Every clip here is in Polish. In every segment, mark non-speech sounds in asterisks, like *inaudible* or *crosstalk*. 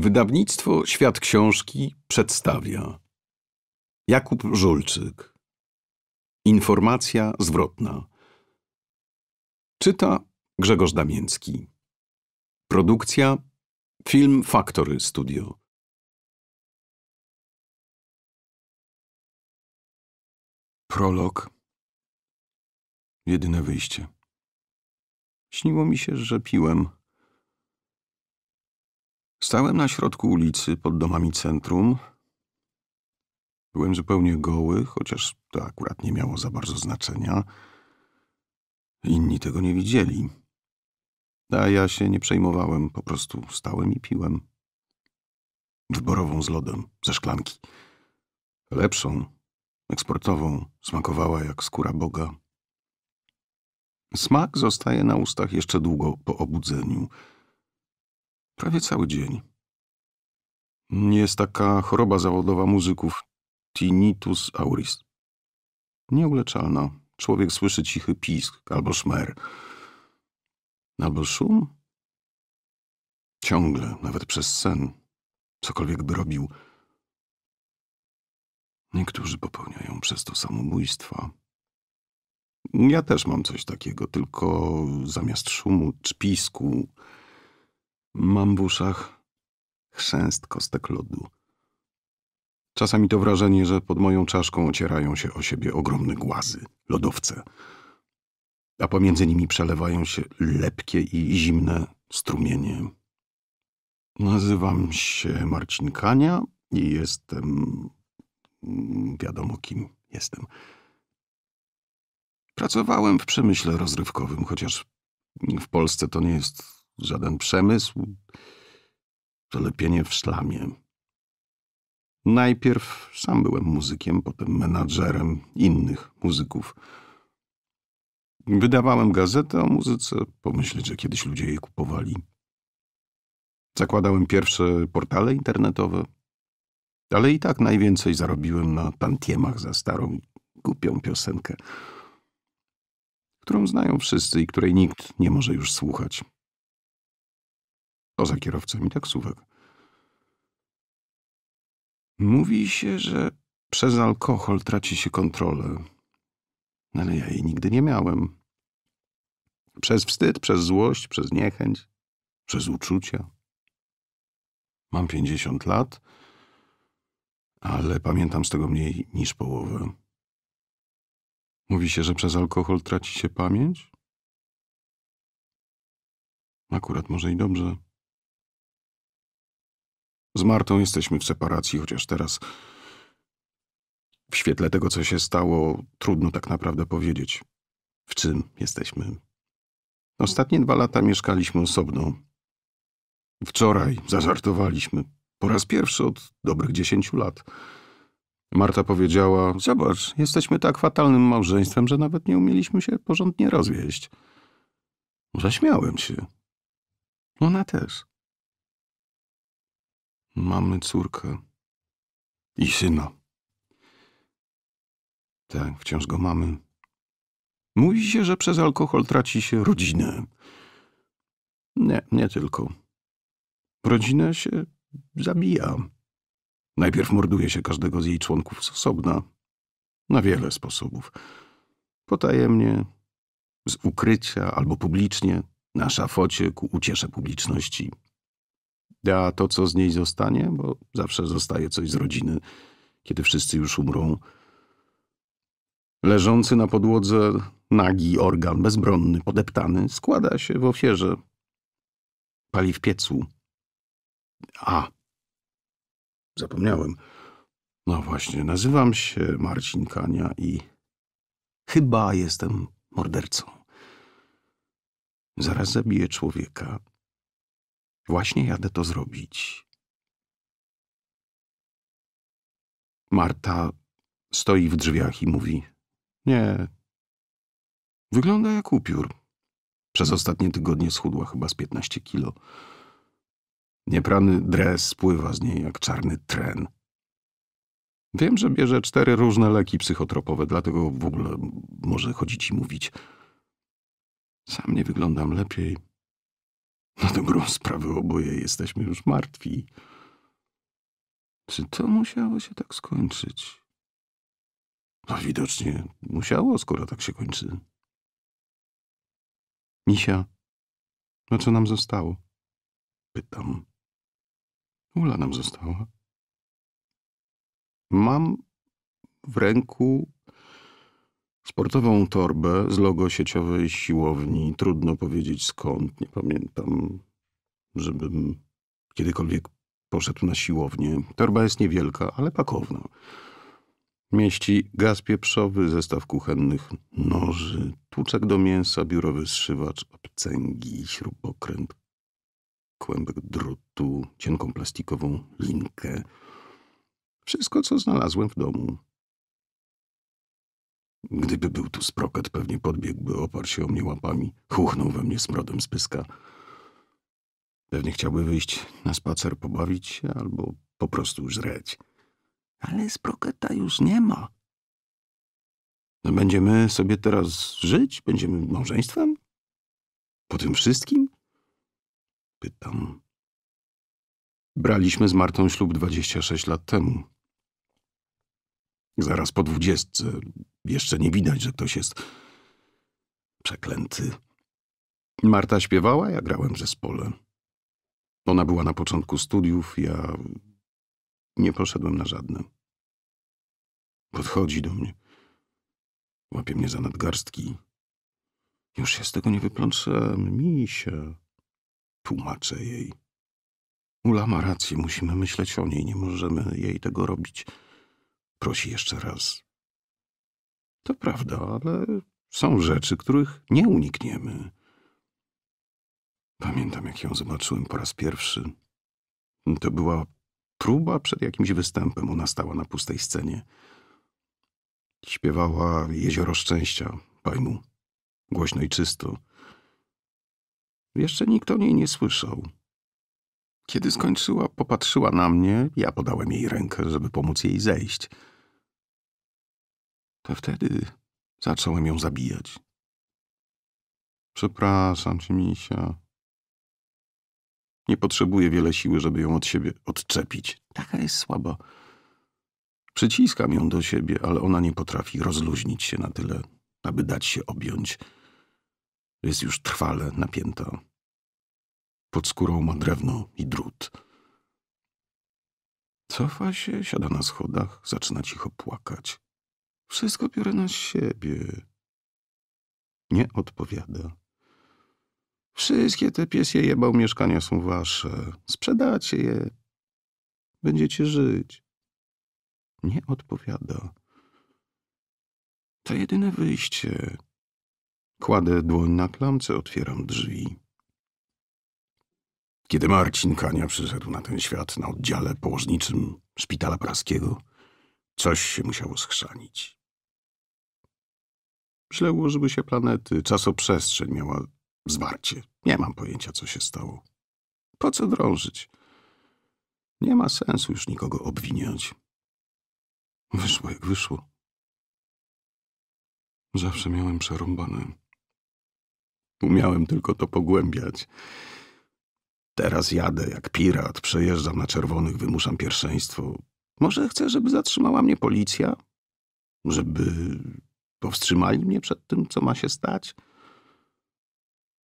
Wydawnictwo Świat Książki przedstawia Jakub Żulczyk Informacja zwrotna Czyta Grzegorz Damięcki Produkcja Film Factory Studio Prolog Jedyne wyjście Śniło mi się, że piłem Stałem na środku ulicy pod domami centrum. Byłem zupełnie goły, chociaż to akurat nie miało za bardzo znaczenia. Inni tego nie widzieli. A ja się nie przejmowałem, po prostu stałem i piłem. Wyborową z lodem, ze szklanki. Lepszą, eksportową, smakowała jak skóra Boga. Smak zostaje na ustach jeszcze długo po obudzeniu – Prawie cały dzień. Jest taka choroba zawodowa muzyków, tinnitus auris. Nieuleczalna. Człowiek słyszy cichy pisk albo szmer. Albo szum? Ciągle, nawet przez sen. Cokolwiek by robił. Niektórzy popełniają przez to samobójstwa. Ja też mam coś takiego, tylko zamiast szumu czy pisku Mam w uszach chrzęst kostek lodu. Czasami to wrażenie, że pod moją czaszką ocierają się o siebie ogromne głazy, lodowce, a pomiędzy nimi przelewają się lepkie i zimne strumienie. Nazywam się Marcin Kania i jestem... Mm, wiadomo kim jestem. Pracowałem w przemyśle rozrywkowym, chociaż w Polsce to nie jest żaden przemysł, to lepienie w szlamie. Najpierw sam byłem muzykiem, potem menadżerem innych muzyków. Wydawałem gazetę o muzyce, pomyśleć, że kiedyś ludzie jej kupowali. Zakładałem pierwsze portale internetowe, ale i tak najwięcej zarobiłem na tantiemach za starą głupią piosenkę, którą znają wszyscy i której nikt nie może już słuchać poza kierowcami taksówek. Mówi się, że przez alkohol traci się kontrolę, no, ale ja jej nigdy nie miałem. Przez wstyd, przez złość, przez niechęć, przez uczucia. Mam pięćdziesiąt lat, ale pamiętam z tego mniej niż połowę. Mówi się, że przez alkohol traci się pamięć? Akurat może i dobrze. Z Martą jesteśmy w separacji, chociaż teraz w świetle tego, co się stało, trudno tak naprawdę powiedzieć, w czym jesteśmy. Ostatnie dwa lata mieszkaliśmy osobno. Wczoraj zażartowaliśmy. Po raz pierwszy od dobrych dziesięciu lat. Marta powiedziała: Zobacz, jesteśmy tak fatalnym małżeństwem, że nawet nie umieliśmy się porządnie rozwieść. Zaśmiałem się. Ona też. Mamy córkę i syna. Tak, wciąż go mamy. Mówi się, że przez alkohol traci się rodzinę. Nie, nie tylko. Rodzinę się zabija. Najpierw morduje się każdego z jej członków z osobna. Na wiele sposobów. Potajemnie, z ukrycia albo publicznie, na szafocie ku uciesze publiczności a to co z niej zostanie, bo zawsze zostaje coś z rodziny, kiedy wszyscy już umrą. Leżący na podłodze nagi organ, bezbronny, podeptany, składa się w ofierze. Pali w piecu. A, zapomniałem. No właśnie, nazywam się Marcin Kania i chyba jestem mordercą. Zaraz zabiję człowieka, Właśnie jadę to zrobić. Marta stoi w drzwiach i mówi: Nie. Wygląda jak upiór. Przez ostatnie tygodnie schudła chyba z 15 kilo. Nieprany dres spływa z niej jak czarny tren. Wiem, że bierze cztery różne leki psychotropowe, dlatego w ogóle może chodzić i mówić. Sam nie wyglądam lepiej. Na no dobrą sprawę oboje jesteśmy już martwi. Czy to musiało się tak skończyć? No widocznie musiało, skoro tak się kończy. Misia, no co nam zostało? Pytam. Ula nam została. Mam w ręku Sportową torbę z logo sieciowej siłowni. Trudno powiedzieć skąd. Nie pamiętam, żebym kiedykolwiek poszedł na siłownię. Torba jest niewielka, ale pakowna. Mieści gaz pieprzowy, zestaw kuchennych noży, tłuczek do mięsa, biurowy zszywacz, obcęgi, śrubokręt, kłębek drutu, cienką plastikową linkę. Wszystko, co znalazłem w domu. Gdyby był tu sprokat, pewnie podbiegłby, oparł się o mnie łapami, chuchnął we mnie smrodem z pyska. Pewnie chciałby wyjść na spacer, pobawić się albo po prostu żreć. Ale sproketa już nie ma. No będziemy sobie teraz żyć? Będziemy małżeństwem? Po tym wszystkim? Pytam. Braliśmy z Martą ślub 26 lat temu. Zaraz po dwudziestce. Jeszcze nie widać, że ktoś jest przeklęty. Marta śpiewała, ja grałem w zespole. Ona była na początku studiów, ja nie poszedłem na żadne. Podchodzi do mnie. Łapie mnie za nadgarstki. Już się z tego nie wyplączem, misia. Tłumaczę jej. Ula ma rację, musimy myśleć o niej, nie możemy jej tego robić prosi jeszcze raz. To prawda, ale są rzeczy, których nie unikniemy. Pamiętam, jak ją zobaczyłem po raz pierwszy. To była próba przed jakimś występem. Ona stała na pustej scenie. Śpiewała Jezioro Szczęścia, Pajmu. Głośno i czysto. Jeszcze nikt o niej nie słyszał. Kiedy skończyła, popatrzyła na mnie. Ja podałem jej rękę, żeby pomóc jej zejść – to wtedy zacząłem ją zabijać. Przepraszam cię, misia. Nie potrzebuję wiele siły, żeby ją od siebie odczepić. Taka jest słaba. Przyciskam ją do siebie, ale ona nie potrafi rozluźnić się na tyle, aby dać się objąć. Jest już trwale napięta. Pod skórą ma drewno i drut. Cofa się, siada na schodach, zaczyna cicho płakać. Wszystko biorę na siebie. Nie odpowiada. Wszystkie te piesie jebał mieszkania są wasze. Sprzedacie je. Będziecie żyć. Nie odpowiada. To jedyne wyjście. Kładę dłoń na klamce, otwieram drzwi. Kiedy Marcin Kania przyszedł na ten świat na oddziale położniczym szpitala praskiego, coś się musiało schrzanić. Źle ułożyły się planety, czasoprzestrzeń miała zwarcie. Nie mam pojęcia, co się stało. Po co drążyć? Nie ma sensu już nikogo obwiniać. Wyszło jak wyszło. Zawsze miałem przerąbane. Umiałem tylko to pogłębiać. Teraz jadę jak pirat, przejeżdżam na czerwonych, wymuszam pierwszeństwo. Może chcę, żeby zatrzymała mnie policja? Żeby Powstrzymali mnie przed tym, co ma się stać.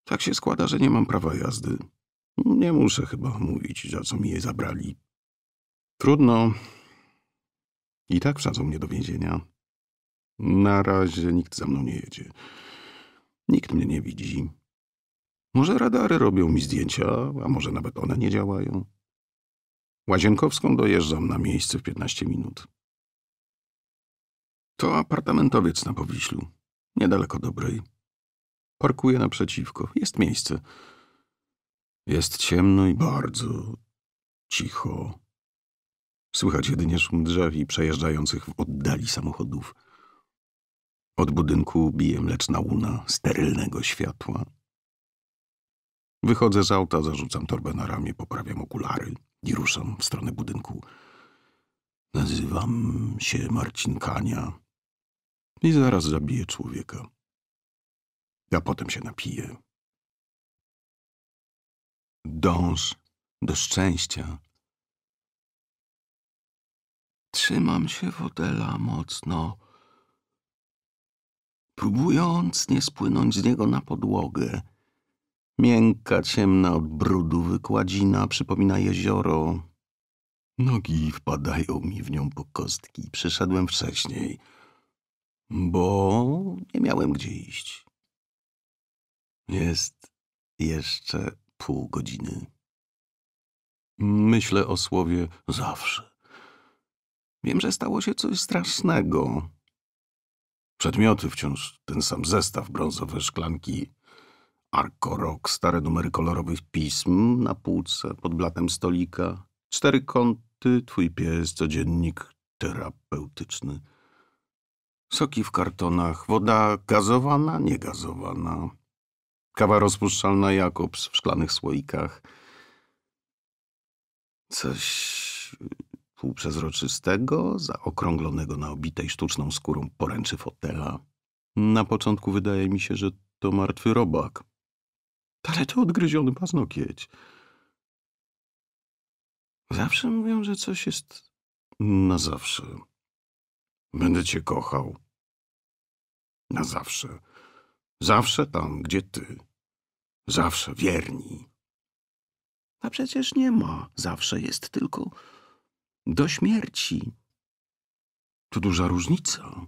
Tak się składa, że nie mam prawa jazdy. Nie muszę chyba mówić, za co mi je zabrali. Trudno. I tak wsadzą mnie do więzienia. Na razie nikt za mną nie jedzie. Nikt mnie nie widzi. Może radary robią mi zdjęcia, a może nawet one nie działają. Łazienkowską dojeżdżam na miejsce w 15 minut. To apartamentowiec na Powiślu, niedaleko Dobrej. Parkuje naprzeciwko, jest miejsce. Jest ciemno i bardzo cicho. Słychać jedynie szum drzew i przejeżdżających w oddali samochodów. Od budynku bije mleczna łuna sterylnego światła. Wychodzę z auta, zarzucam torbę na ramię, poprawiam okulary i ruszam w stronę budynku. Nazywam się Marcin Kania i zaraz zabije człowieka. A potem się napiję. Dąż do szczęścia. Trzymam się fotela mocno, próbując nie spłynąć z niego na podłogę. Miękka, ciemna od brudu wykładzina przypomina jezioro. Nogi wpadają mi w nią po kostki. Przyszedłem wcześniej bo nie miałem gdzie iść. Jest jeszcze pół godziny. Myślę o słowie zawsze. Wiem, że stało się coś strasznego. Przedmioty wciąż ten sam zestaw, brązowe szklanki, arkorok, stare numery kolorowych pism na półce pod blatem stolika, cztery kąty, twój pies, codziennik terapeutyczny – Soki w kartonach, woda gazowana, niegazowana, kawa rozpuszczalna Jakobs w szklanych słoikach. Coś półprzezroczystego, zaokrąglonego na obitej sztuczną skórą poręczy fotela. Na początku wydaje mi się, że to martwy robak. Ale to odgryziony paznokieć. Zawsze mówią, że coś jest na zawsze. Będę cię kochał. Na zawsze. Zawsze tam, gdzie ty. Zawsze wierni. A przecież nie ma. Zawsze jest tylko do śmierci. To duża różnica.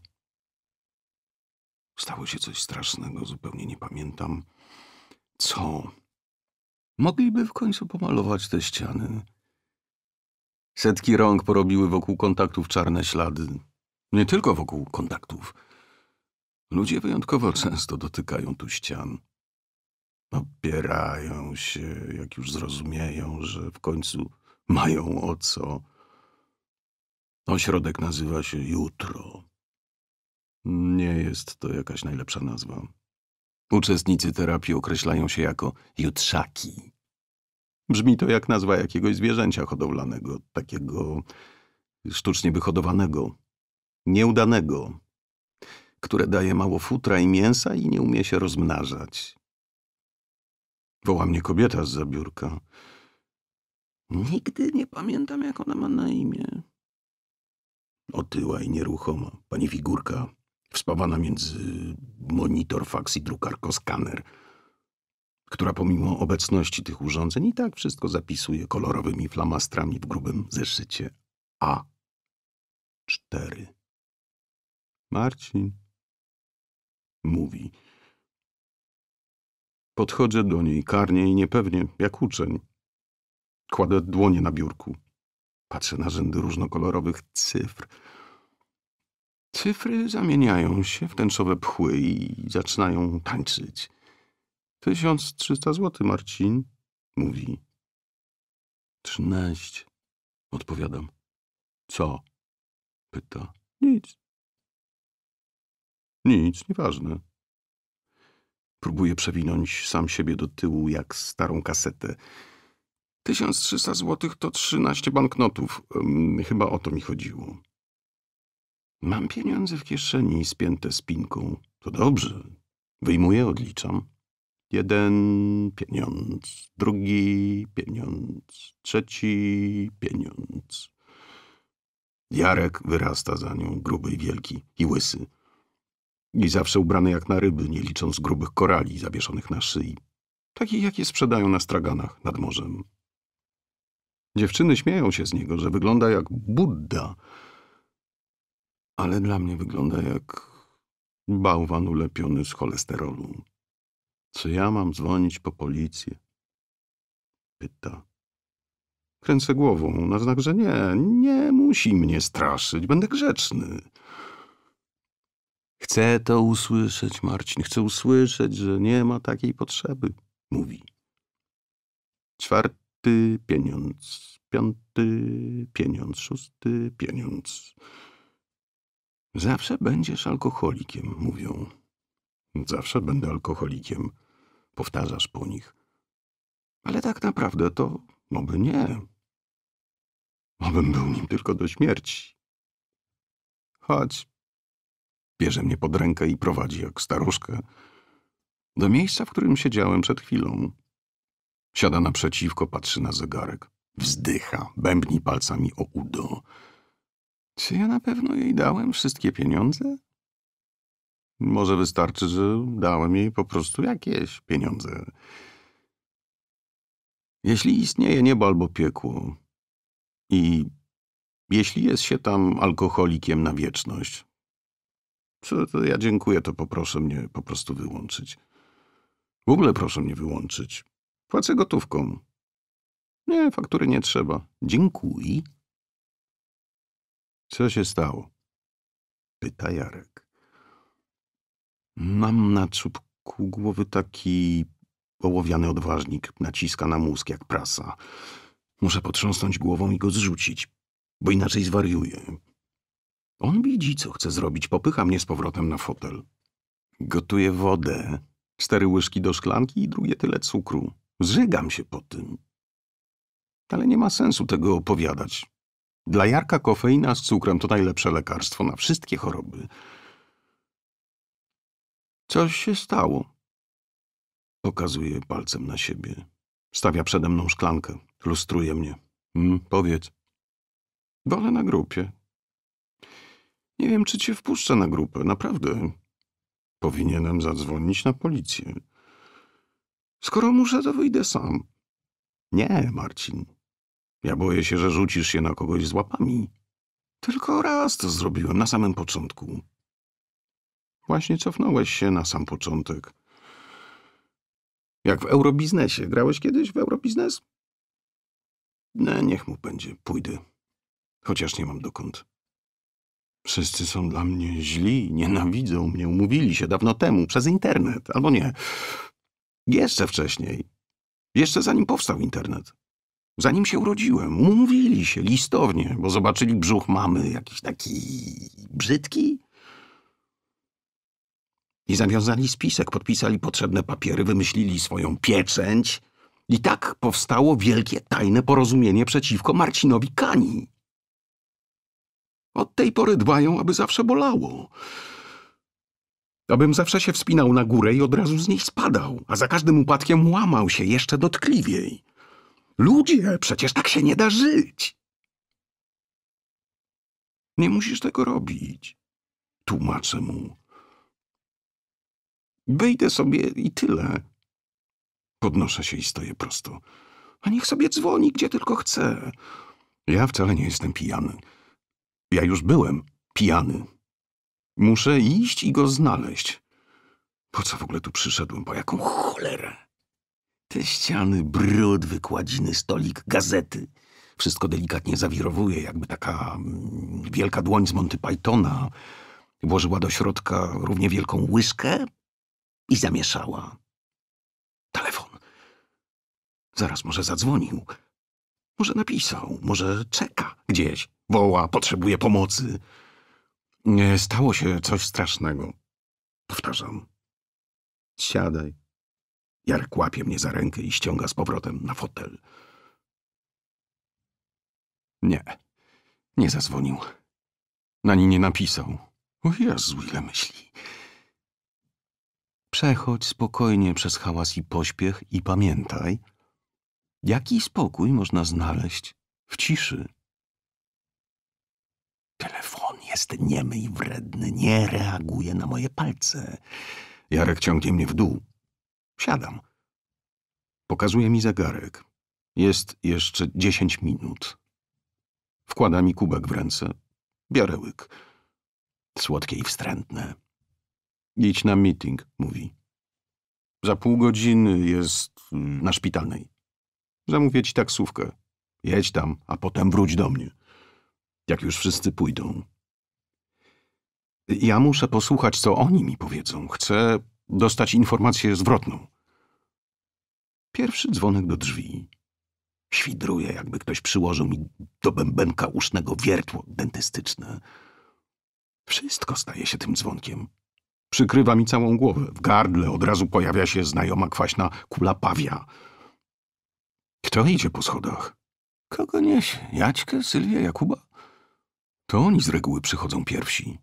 Stało się coś strasznego, zupełnie nie pamiętam. Co? Mogliby w końcu pomalować te ściany. Setki rąk porobiły wokół kontaktów czarne ślady. Nie tylko wokół kontaktów. Ludzie wyjątkowo często dotykają tu ścian. Opierają się, jak już zrozumieją, że w końcu mają o co. Ośrodek nazywa się Jutro. Nie jest to jakaś najlepsza nazwa. Uczestnicy terapii określają się jako jutrzaki. Brzmi to jak nazwa jakiegoś zwierzęcia hodowlanego, takiego sztucznie wyhodowanego nieudanego, które daje mało futra i mięsa i nie umie się rozmnażać. Woła mnie kobieta z zabiórka. Nigdy nie pamiętam, jak ona ma na imię. Otyła i nieruchoma, pani figurka, wspawana między monitor, faks i drukarko-skaner, która pomimo obecności tych urządzeń i tak wszystko zapisuje kolorowymi flamastrami w grubym zeszycie A4. Marcin mówi. Podchodzę do niej karnie i niepewnie, jak uczeń. Kładę dłonie na biurku. Patrzę na rzędy różnokolorowych cyfr. Cyfry zamieniają się w tęczowe pchły i zaczynają tańczyć. Tysiąc trzysta złoty, Marcin, mówi. Trzynaście, odpowiadam. Co? Pyta. Nic. Nic, nieważne. Próbuję przewinąć sam siebie do tyłu jak starą kasetę. 1300 złotych to 13 banknotów. Chyba o to mi chodziło. Mam pieniądze w kieszeni spięte spinką. To dobrze. Wyjmuję, odliczam. Jeden pieniądz, drugi pieniądz, trzeci pieniądz. Jarek wyrasta za nią, gruby i wielki i łysy. I zawsze ubrany jak na ryby, nie licząc grubych korali zawieszonych na szyi. takich jakie sprzedają na straganach nad morzem. Dziewczyny śmieją się z niego, że wygląda jak Budda, ale dla mnie wygląda jak bałwan ulepiony z cholesterolu. Czy ja mam dzwonić po policję? Pyta. Kręcę głową na znak, że nie, nie musi mnie straszyć, będę grzeczny. Chcę to usłyszeć, Marcin. Chcę usłyszeć, że nie ma takiej potrzeby. Mówi. Czwarty pieniądz, piąty pieniądz, szósty pieniądz. Zawsze będziesz alkoholikiem, mówią. Zawsze będę alkoholikiem, powtarzasz po nich. Ale tak naprawdę to, no by nie. Obym był nim tylko do śmierci. Chodź, Bierze mnie pod rękę i prowadzi jak staruszkę do miejsca, w którym siedziałem przed chwilą. Siada naprzeciwko, patrzy na zegarek. Wzdycha, bębni palcami o udo. Czy ja na pewno jej dałem wszystkie pieniądze? Może wystarczy, że dałem jej po prostu jakieś pieniądze. Jeśli istnieje niebo albo piekło i jeśli jest się tam alkoholikiem na wieczność, co to ja dziękuję, to poproszę mnie po prostu wyłączyć. W ogóle proszę mnie wyłączyć. Płacę gotówką. Nie, faktury nie trzeba. Dziękuję. Co się stało? Pyta Jarek. Mam na czubku głowy taki ołowiany odważnik. Naciska na mózg jak prasa. Muszę potrząsnąć głową i go zrzucić, bo inaczej zwariuję. On widzi, co chce zrobić, popycha mnie z powrotem na fotel. Gotuję wodę, cztery łyżki do szklanki i drugie tyle cukru. Zżygam się po tym. Ale nie ma sensu tego opowiadać. Dla Jarka kofeina z cukrem to najlepsze lekarstwo na wszystkie choroby. Coś się stało. Pokazuje palcem na siebie. Stawia przede mną szklankę. Lustruje mnie. Mm, powiedz. Wolę na grupie. Nie wiem, czy cię wpuszczę na grupę, naprawdę. Powinienem zadzwonić na policję. Skoro muszę, to wyjdę sam. Nie, Marcin. Ja boję się, że rzucisz się na kogoś z łapami. Tylko raz to zrobiłem, na samym początku. Właśnie cofnąłeś się na sam początek. Jak w eurobiznesie. Grałeś kiedyś w eurobiznes? Nie, no, niech mu będzie. Pójdę. Chociaż nie mam dokąd. Wszyscy są dla mnie źli, nienawidzą mnie, umówili się dawno temu, przez internet, albo nie. Jeszcze wcześniej. Jeszcze zanim powstał internet. Zanim się urodziłem, umówili się listownie, bo zobaczyli brzuch mamy, jakiś taki brzydki. I zawiązali spisek, podpisali potrzebne papiery, wymyślili swoją pieczęć. I tak powstało wielkie tajne porozumienie przeciwko Marcinowi Kani. Od tej pory dbają, aby zawsze bolało. Abym zawsze się wspinał na górę i od razu z niej spadał, a za każdym upadkiem łamał się jeszcze dotkliwiej. Ludzie, przecież tak się nie da żyć. Nie musisz tego robić, tłumaczę mu. Wyjdę sobie i tyle. Podnoszę się i stoję prosto. A niech sobie dzwoni, gdzie tylko chce. Ja wcale nie jestem pijany. Ja już byłem pijany. Muszę iść i go znaleźć. Po co w ogóle tu przyszedłem? Po jaką cholerę? Te ściany, brud, wykładziny, stolik, gazety. Wszystko delikatnie zawirowuje, jakby taka mm, wielka dłoń z Monty Pythona włożyła do środka równie wielką łyżkę i zamieszała. Telefon. Zaraz może zadzwonił. Może napisał, może czeka gdzieś woła, potrzebuje pomocy. Nie stało się coś strasznego. Powtarzam. Siadaj. Jarek łapie mnie za rękę i ściąga z powrotem na fotel. Nie, nie zadzwonił. Na nie napisał. O Jezu, ile myśli. Przechodź spokojnie przez hałas i pośpiech i pamiętaj, jaki spokój można znaleźć w ciszy. Telefon jest niemy i wredny, nie reaguje na moje palce. Jarek ciągnie mnie w dół. Siadam. Pokazuje mi zegarek. Jest jeszcze dziesięć minut. Wkłada mi kubek w ręce. Biorę łyk. Słodkie i wstrętne. Idź na meeting, mówi. Za pół godziny jest mm, na szpitalnej. Zamówię ci taksówkę. Jedź tam, a potem wróć do mnie jak już wszyscy pójdą. Ja muszę posłuchać, co oni mi powiedzą. Chcę dostać informację zwrotną. Pierwszy dzwonek do drzwi. Świdruję, jakby ktoś przyłożył mi do bębenka usznego wiertło dentystyczne. Wszystko staje się tym dzwonkiem. Przykrywa mi całą głowę. W gardle od razu pojawia się znajoma kwaśna kula pawia. Kto idzie po schodach? Kogo niesie? Jaćkę? Sylwię? Jakuba? To oni z reguły przychodzą pierwsi.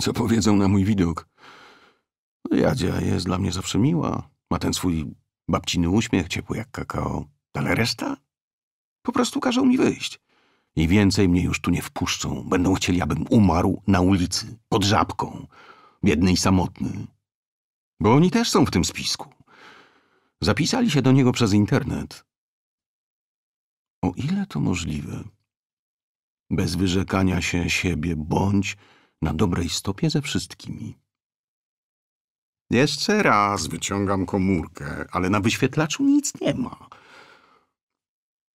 Co powiedzą na mój widok? Jadzia jest dla mnie zawsze miła. Ma ten swój babciny uśmiech, ciepły jak kakao. Ale reszta? Po prostu każą mi wyjść. I więcej mnie już tu nie wpuszczą. Będą chcieli, abym umarł na ulicy, pod żabką, biedny i samotny. Bo oni też są w tym spisku. Zapisali się do niego przez internet. O ile to możliwe? bez wyrzekania się siebie, bądź na dobrej stopie ze wszystkimi. Jeszcze raz wyciągam komórkę, ale na wyświetlaczu nic nie ma.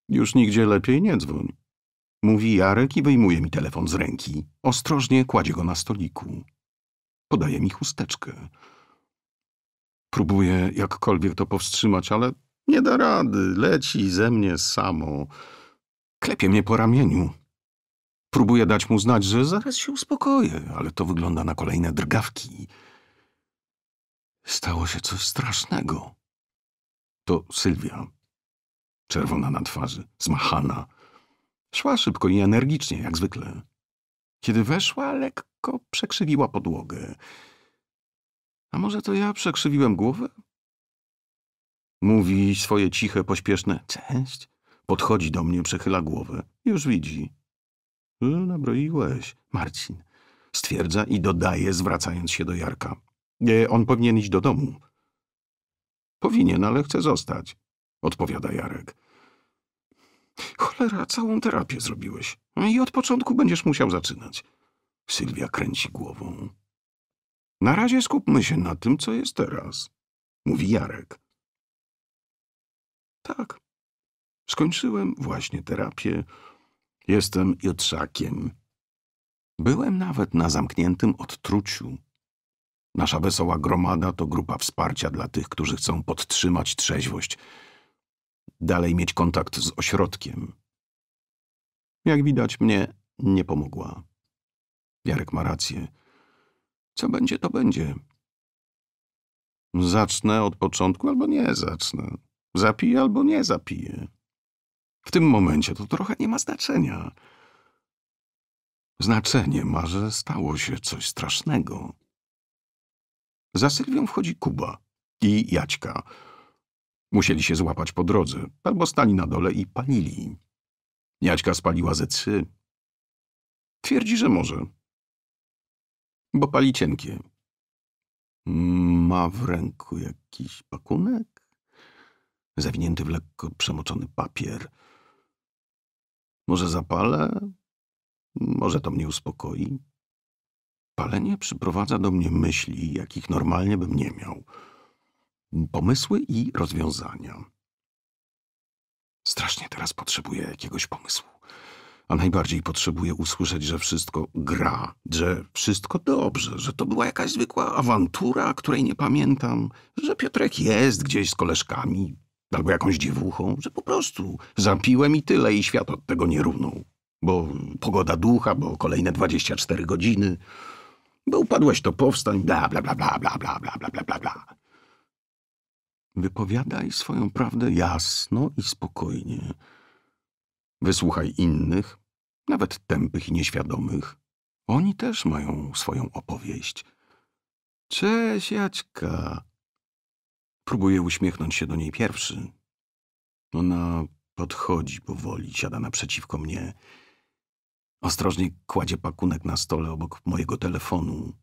Już nigdzie lepiej nie dzwoń. Mówi Jarek i wyjmuje mi telefon z ręki. Ostrożnie kładzie go na stoliku. Podaje mi chusteczkę. Próbuję jakkolwiek to powstrzymać, ale nie da rady. Leci ze mnie samo. Klepie mnie po ramieniu. Próbuję dać mu znać, że zaraz się uspokoję, ale to wygląda na kolejne drgawki. Stało się coś strasznego. To Sylwia. Czerwona na twarzy, zmachana. Szła szybko i energicznie, jak zwykle. Kiedy weszła, lekko przekrzywiła podłogę. A może to ja przekrzywiłem głowę? Mówi swoje ciche, pośpieszne cześć. Podchodzi do mnie, przechyla głowę. Już widzi. Nabroiłeś, Marcin. Stwierdza i dodaje, zwracając się do Jarka. E, on powinien iść do domu. Powinien, ale chce zostać, odpowiada Jarek. Cholera, całą terapię zrobiłeś. I od początku będziesz musiał zaczynać. Sylwia kręci głową. Na razie skupmy się na tym, co jest teraz, mówi Jarek. Tak. Skończyłem właśnie terapię Jestem jutrzakiem. Byłem nawet na zamkniętym odtruciu. Nasza wesoła gromada to grupa wsparcia dla tych, którzy chcą podtrzymać trzeźwość. Dalej mieć kontakt z ośrodkiem. Jak widać, mnie nie pomogła. Jarek ma rację. Co będzie, to będzie. Zacznę od początku albo nie zacznę. Zapiję albo nie zapiję. W tym momencie to trochę nie ma znaczenia. Znaczenie ma, że stało się coś strasznego. Za Sylwią wchodzi Kuba i Jaćka. Musieli się złapać po drodze, albo stali na dole i palili. Jaćka spaliła ze trzy. Twierdzi, że może. Bo pali cienkie. Ma w ręku jakiś pakunek? Zawinięty w lekko przemoczony papier – może zapalę? Może to mnie uspokoi? Palenie przyprowadza do mnie myśli, jakich normalnie bym nie miał. Pomysły i rozwiązania. Strasznie teraz potrzebuję jakiegoś pomysłu. A najbardziej potrzebuję usłyszeć, że wszystko gra, że wszystko dobrze, że to była jakaś zwykła awantura, której nie pamiętam, że Piotrek jest gdzieś z koleżkami, albo jakąś dziewuchą, że po prostu zapiłem i tyle i świat od tego nie runął. Bo pogoda ducha, bo kolejne 24 godziny, bo upadłeś to powstań, bla, bla, bla, bla, bla, bla, bla, bla, bla, bla. Wypowiadaj swoją prawdę jasno i spokojnie. Wysłuchaj innych, nawet tępych i nieświadomych. Oni też mają swoją opowieść. Cześć, Jaćka, Próbuję uśmiechnąć się do niej pierwszy. Ona podchodzi powoli, siada naprzeciwko mnie. Ostrożnie kładzie pakunek na stole obok mojego telefonu.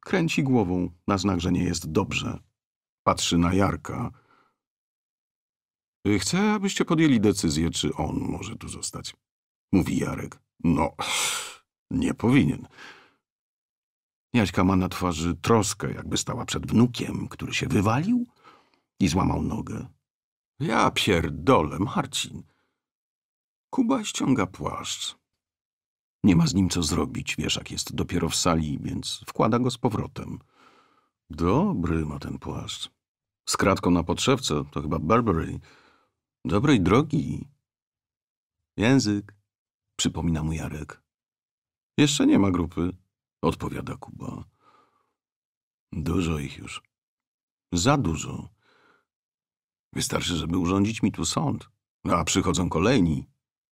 Kręci głową na znak, że nie jest dobrze. Patrzy na Jarka. Y, chcę, abyście podjęli decyzję, czy on może tu zostać. Mówi Jarek. No, nie powinien. Jaśka ma na twarzy troskę, jakby stała przed wnukiem, który się wywalił i złamał nogę. Ja pierdolę, Marcin. Kuba ściąga płaszcz. Nie ma z nim co zrobić, wieszak jest dopiero w sali, więc wkłada go z powrotem. Dobry ma ten płaszcz. Z kratką na podszewce, to chyba Burberry. Dobrej drogi. Język, przypomina mu Jarek. Jeszcze nie ma grupy odpowiada Kuba. Dużo ich już. Za dużo. Wystarczy, żeby urządzić mi tu sąd. A przychodzą kolejni.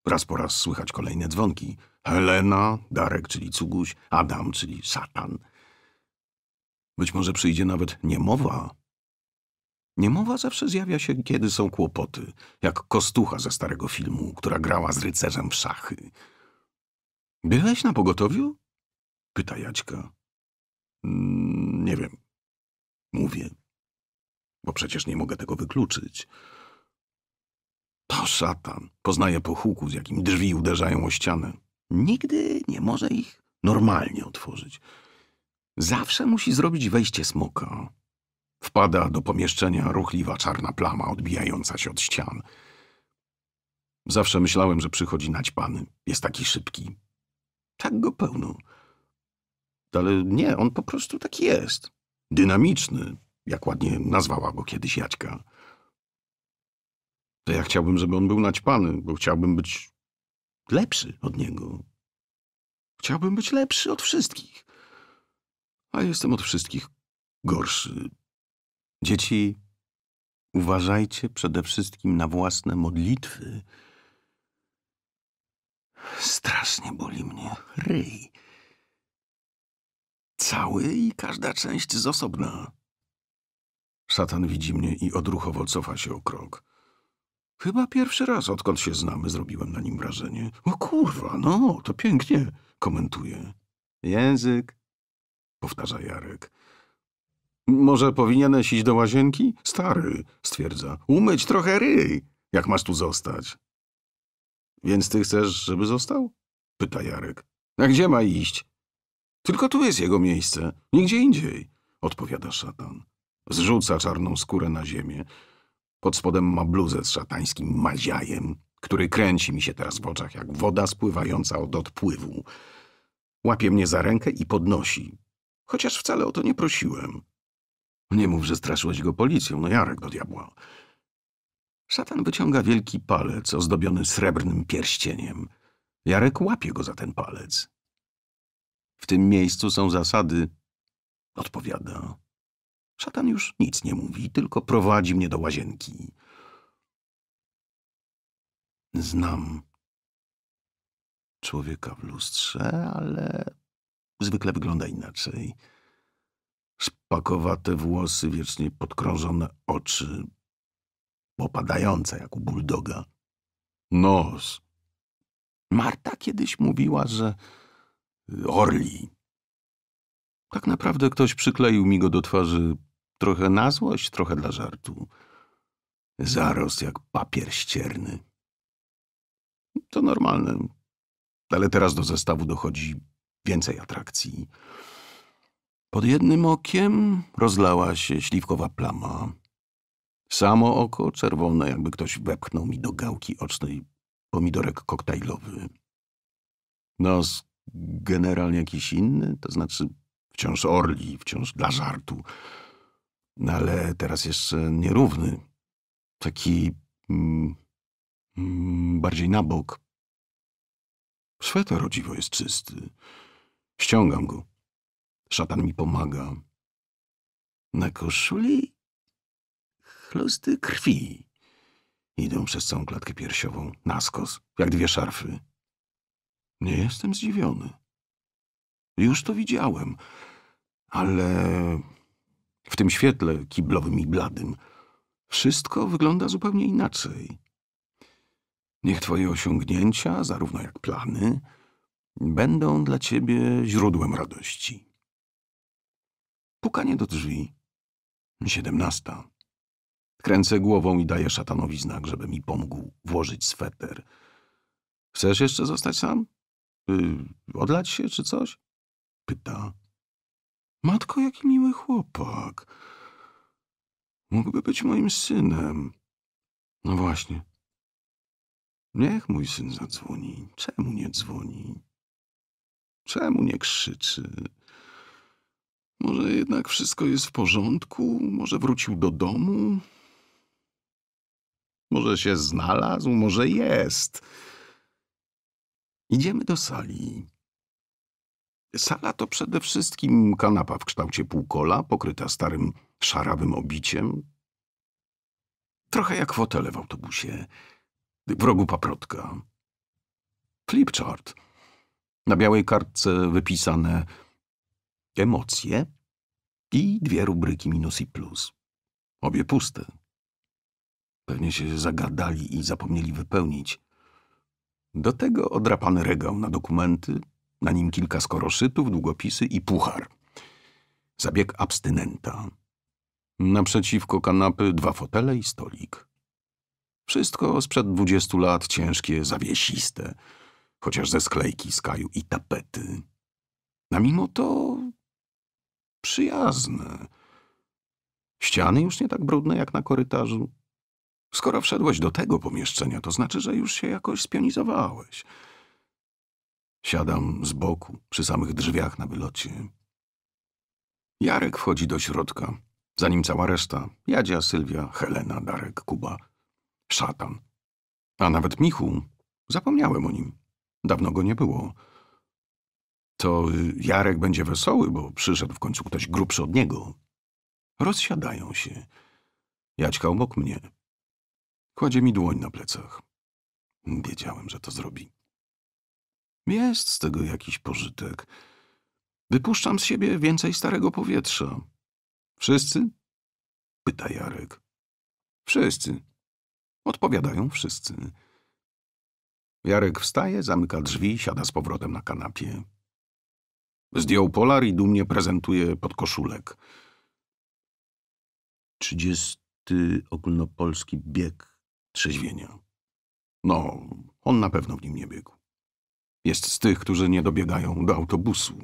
Raz po raz słychać kolejne dzwonki. Helena, Darek, czyli Cuguś, Adam, czyli Satan. Być może przyjdzie nawet niemowa. Niemowa zawsze zjawia się, kiedy są kłopoty, jak kostucha ze starego filmu, która grała z rycerzem w szachy. Byłeś na pogotowiu? Pyta Jaćka. Mm, nie wiem. Mówię. Bo przecież nie mogę tego wykluczyć. To szatan. Poznaje po huku, z jakim drzwi uderzają o ścianę. Nigdy nie może ich normalnie otworzyć. Zawsze musi zrobić wejście smoka. Wpada do pomieszczenia ruchliwa czarna plama odbijająca się od ścian. Zawsze myślałem, że przychodzi naćpany. Jest taki szybki. Tak go pełno ale nie, on po prostu taki jest. Dynamiczny, jak ładnie nazwała go kiedyś Jaćka. To ja chciałbym, żeby on był naćpany, bo chciałbym być lepszy od niego. Chciałbym być lepszy od wszystkich. A jestem od wszystkich gorszy. Dzieci, uważajcie przede wszystkim na własne modlitwy. Strasznie boli mnie ryj. Cały i każda część z osobna. Satan widzi mnie i odruchowo cofa się o krok. Chyba pierwszy raz, odkąd się znamy, zrobiłem na nim wrażenie. O kurwa, no, to pięknie, komentuje. Język, powtarza Jarek. Może powinieneś iść do łazienki? Stary, stwierdza. Umyć trochę ryj, jak masz tu zostać. Więc ty chcesz, żeby został? Pyta Jarek. A gdzie ma iść? Tylko tu jest jego miejsce, nigdzie indziej, odpowiada szatan. Zrzuca czarną skórę na ziemię. Pod spodem ma bluzę z szatańskim maziajem, który kręci mi się teraz w oczach jak woda spływająca od odpływu. Łapie mnie za rękę i podnosi, chociaż wcale o to nie prosiłem. Nie mów, że straszyłeś go policją, no Jarek do diabła. Szatan wyciąga wielki palec ozdobiony srebrnym pierścieniem. Jarek łapie go za ten palec. W tym miejscu są zasady, odpowiada. Szatan już nic nie mówi, tylko prowadzi mnie do łazienki. Znam człowieka w lustrze, ale zwykle wygląda inaczej. Spakowate włosy, wiecznie podkrążone oczy, opadające jak u buldoga. Nos. Marta kiedyś mówiła, że Orli. Tak naprawdę ktoś przykleił mi go do twarzy trochę na złość, trochę dla żartu. Zarost jak papier ścierny. To normalne, ale teraz do zestawu dochodzi więcej atrakcji. Pod jednym okiem rozlała się śliwkowa plama. Samo oko czerwone, jakby ktoś wepchnął mi do gałki ocznej pomidorek koktajlowy. Nos generalnie jakiś inny, to znaczy wciąż orli, wciąż dla żartu, no ale teraz jeszcze nierówny, taki mm, mm bardziej na bok. Sweter rodziwo jest czysty. Ściągam go. Szatan mi pomaga. Na koszuli chlusty krwi. Idą przez całą klatkę piersiową, naskos, jak dwie szarfy. Nie jestem zdziwiony. Już to widziałem, ale w tym świetle kiblowym i bladym wszystko wygląda zupełnie inaczej. Niech twoje osiągnięcia, zarówno jak plany, będą dla ciebie źródłem radości. Pukanie do drzwi. Siedemnasta. Kręcę głową i daję szatanowi znak, żeby mi pomógł włożyć sweter. Chcesz jeszcze zostać sam? y, odlać się czy coś? Pyta. Matko, jaki miły chłopak. Mógłby być moim synem. No właśnie. Niech mój syn zadzwoni. Czemu nie dzwoni? Czemu nie krzyczy? Może jednak wszystko jest w porządku? Może wrócił do domu? Może się znalazł? Może jest? Idziemy do sali. Sala to przede wszystkim kanapa w kształcie półkola, pokryta starym szarawym obiciem. Trochę jak fotele w autobusie. W rogu paprotka. Flipchart. Na białej kartce wypisane emocje i dwie rubryki minus i plus. Obie puste. Pewnie się zagadali i zapomnieli wypełnić. Do tego odrapany regał na dokumenty, na nim kilka skoroszytów, długopisy i puchar. Zabieg abstynenta. Naprzeciwko kanapy dwa fotele i stolik. Wszystko sprzed dwudziestu lat ciężkie, zawiesiste, chociaż ze sklejki z kaju i tapety. Na mimo to przyjazne. Ściany już nie tak brudne jak na korytarzu. Skoro wszedłeś do tego pomieszczenia, to znaczy, że już się jakoś spionizowałeś. Siadam z boku, przy samych drzwiach na wylocie. Jarek wchodzi do środka, zanim cała reszta. Jadzia, Sylwia, Helena, Darek, Kuba. Szatan. A nawet Michu. Zapomniałem o nim. Dawno go nie było. To Jarek będzie wesoły, bo przyszedł w końcu ktoś grubszy od niego. Rozsiadają się. Jaćka obok mnie. Kładzie mi dłoń na plecach. Wiedziałem, że to zrobi. Jest z tego jakiś pożytek. Wypuszczam z siebie więcej starego powietrza. Wszyscy? Pyta Jarek. Wszyscy. Odpowiadają wszyscy. Jarek wstaje, zamyka drzwi i siada z powrotem na kanapie. Zdjął polar i dumnie prezentuje podkoszulek. Trzydziesty ogólnopolski bieg trzeźwienia. No, on na pewno w nim nie biegł. Jest z tych, którzy nie dobiegają do autobusu.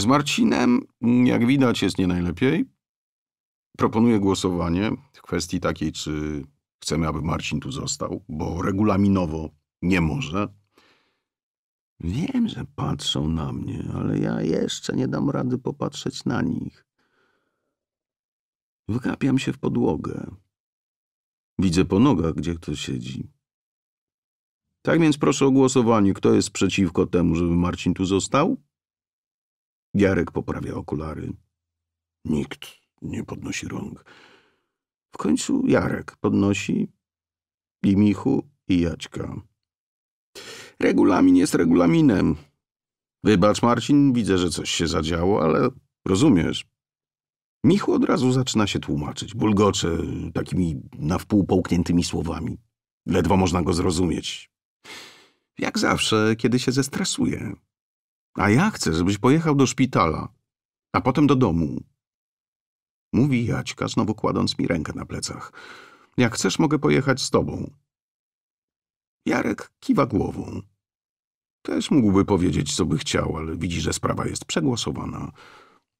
Z Marcinem, jak widać, jest nie najlepiej. Proponuję głosowanie w kwestii takiej, czy chcemy, aby Marcin tu został, bo regulaminowo nie może. Wiem, że patrzą na mnie, ale ja jeszcze nie dam rady popatrzeć na nich. Wykapiam się w podłogę. Widzę po nogach, gdzie kto siedzi. Tak więc proszę o głosowanie. Kto jest przeciwko temu, żeby Marcin tu został? Jarek poprawia okulary. Nikt nie podnosi rąk. W końcu Jarek podnosi i Michu, i Jaćka. Regulamin jest regulaminem. Wybacz, Marcin, widzę, że coś się zadziało, ale rozumiesz. Michu od razu zaczyna się tłumaczyć, bulgocze takimi na wpół połkniętymi słowami. Ledwo można go zrozumieć. Jak zawsze, kiedy się zestresuje. A ja chcę, żebyś pojechał do szpitala, a potem do domu. Mówi Jaćka, znowu kładąc mi rękę na plecach. Jak chcesz, mogę pojechać z tobą. Jarek kiwa głową. Też mógłby powiedzieć, co by chciał, ale widzi, że sprawa jest przegłosowana.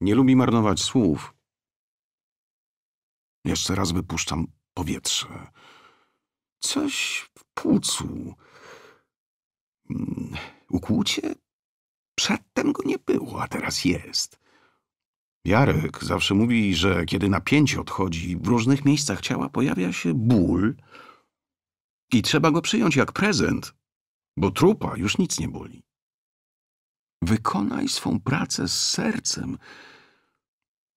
Nie lubi marnować słów, jeszcze raz wypuszczam powietrze. Coś w płucu. Mm, ukłucie? Przedtem go nie było, a teraz jest. Jarek zawsze mówi, że kiedy napięcie odchodzi, w różnych miejscach ciała pojawia się ból i trzeba go przyjąć jak prezent, bo trupa już nic nie boli. Wykonaj swą pracę z sercem,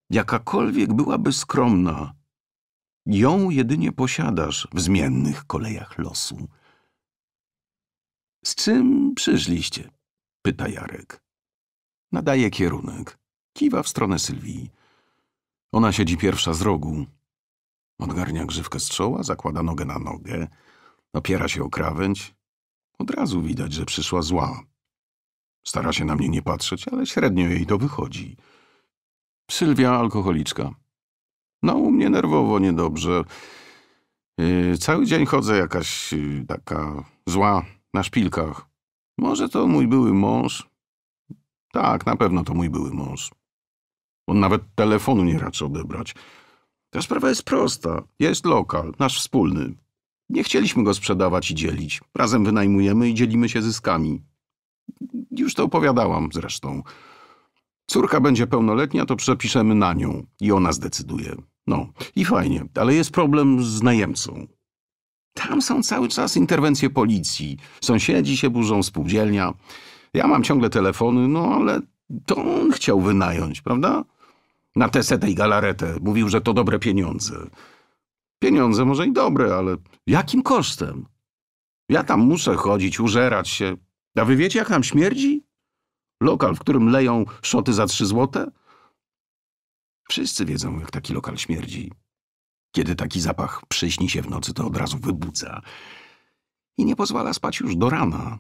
jakakolwiek byłaby skromna, Ją jedynie posiadasz w zmiennych kolejach losu. Z czym przyszliście? pyta Jarek. Nadaje kierunek. Kiwa w stronę Sylwii. Ona siedzi pierwsza z rogu. Odgarnia grzywkę z czoła, zakłada nogę na nogę, opiera się o krawędź. Od razu widać, że przyszła zła. Stara się na mnie nie patrzeć, ale średnio jej to wychodzi. Sylwia alkoholiczka. No u mnie nerwowo, niedobrze. Yy, cały dzień chodzę jakaś yy, taka zła na szpilkach. Może to mój były mąż? Tak, na pewno to mój były mąż. On nawet telefonu nie raczy odebrać. Ta sprawa jest prosta. Jest lokal, nasz wspólny. Nie chcieliśmy go sprzedawać i dzielić. Razem wynajmujemy i dzielimy się zyskami. Już to opowiadałam zresztą. Córka będzie pełnoletnia, to przepiszemy na nią i ona zdecyduje. No i fajnie, ale jest problem z najemcą. Tam są cały czas interwencje policji, sąsiedzi się burzą, spółdzielnia. Ja mam ciągle telefony, no ale to on chciał wynająć, prawda? Na tę setę i galaretę. Mówił, że to dobre pieniądze. Pieniądze może i dobre, ale jakim kosztem? Ja tam muszę chodzić, użerać się. A wy wiecie, jak tam śmierdzi? Lokal, w którym leją szoty za trzy złote? Wszyscy wiedzą, jak taki lokal śmierdzi. Kiedy taki zapach przyśni się w nocy, to od razu wybudza i nie pozwala spać już do rana.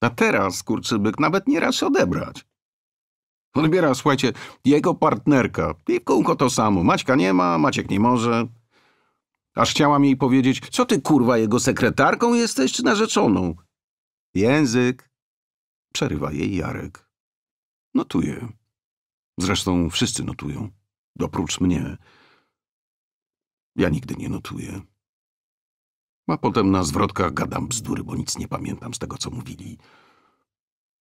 A teraz kurczybyk nawet nie raz się odebrać. Odbiera, słuchajcie, jego partnerka. I w kółko to samo. Maćka nie ma, Maciek nie może. Aż chciałam jej powiedzieć, co ty kurwa jego sekretarką jesteś czy narzeczoną? Język. Przerywa jej Jarek. Notuje. Zresztą wszyscy notują. Oprócz mnie. Ja nigdy nie notuję. A potem na zwrotkach gadam bzdury, bo nic nie pamiętam z tego, co mówili.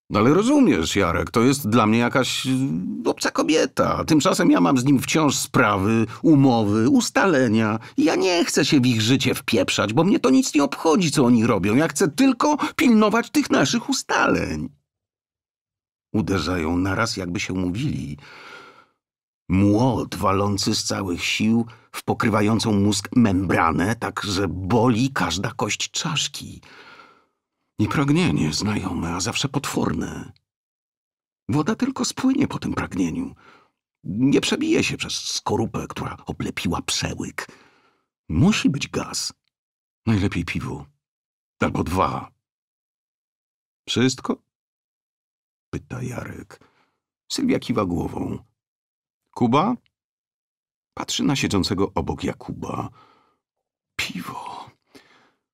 No ale rozumiesz, Jarek, to jest dla mnie jakaś mm, obca kobieta. Tymczasem ja mam z nim wciąż sprawy, umowy, ustalenia. Ja nie chcę się w ich życie wpieprzać, bo mnie to nic nie obchodzi, co oni robią. Ja chcę tylko pilnować tych naszych ustaleń. Uderzają naraz, jakby się mówili. Młot walący z całych sił w pokrywającą mózg membranę, tak że boli każda kość czaszki. I pragnienie znajome, a zawsze potworne. Woda tylko spłynie po tym pragnieniu. Nie przebije się przez skorupę, która oblepiła przełyk. Musi być gaz. Najlepiej piwo. Albo dwa. Wszystko Pyta Jarek. Sylwia kiwa głową. Kuba? Patrzy na siedzącego obok Jakuba. Piwo.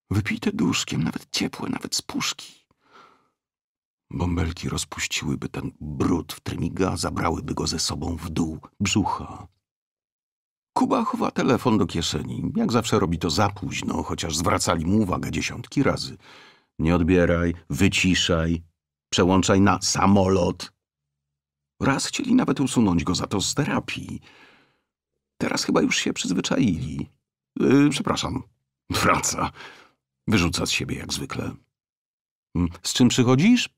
Wypijte duszkiem, nawet ciepłe, nawet z puszki. Bąbelki rozpuściłyby ten brud w trymiga, zabrałyby go ze sobą w dół brzucha. Kuba chowa telefon do kieszeni. Jak zawsze robi to za późno, chociaż zwracali mu uwagę dziesiątki razy. Nie odbieraj, wyciszaj, przełączaj na samolot. Raz chcieli nawet usunąć go za to z terapii. Teraz chyba już się przyzwyczaili. Yy, przepraszam, *laughs* wraca. Wyrzuca z siebie jak zwykle. Mm, z czym przychodzisz?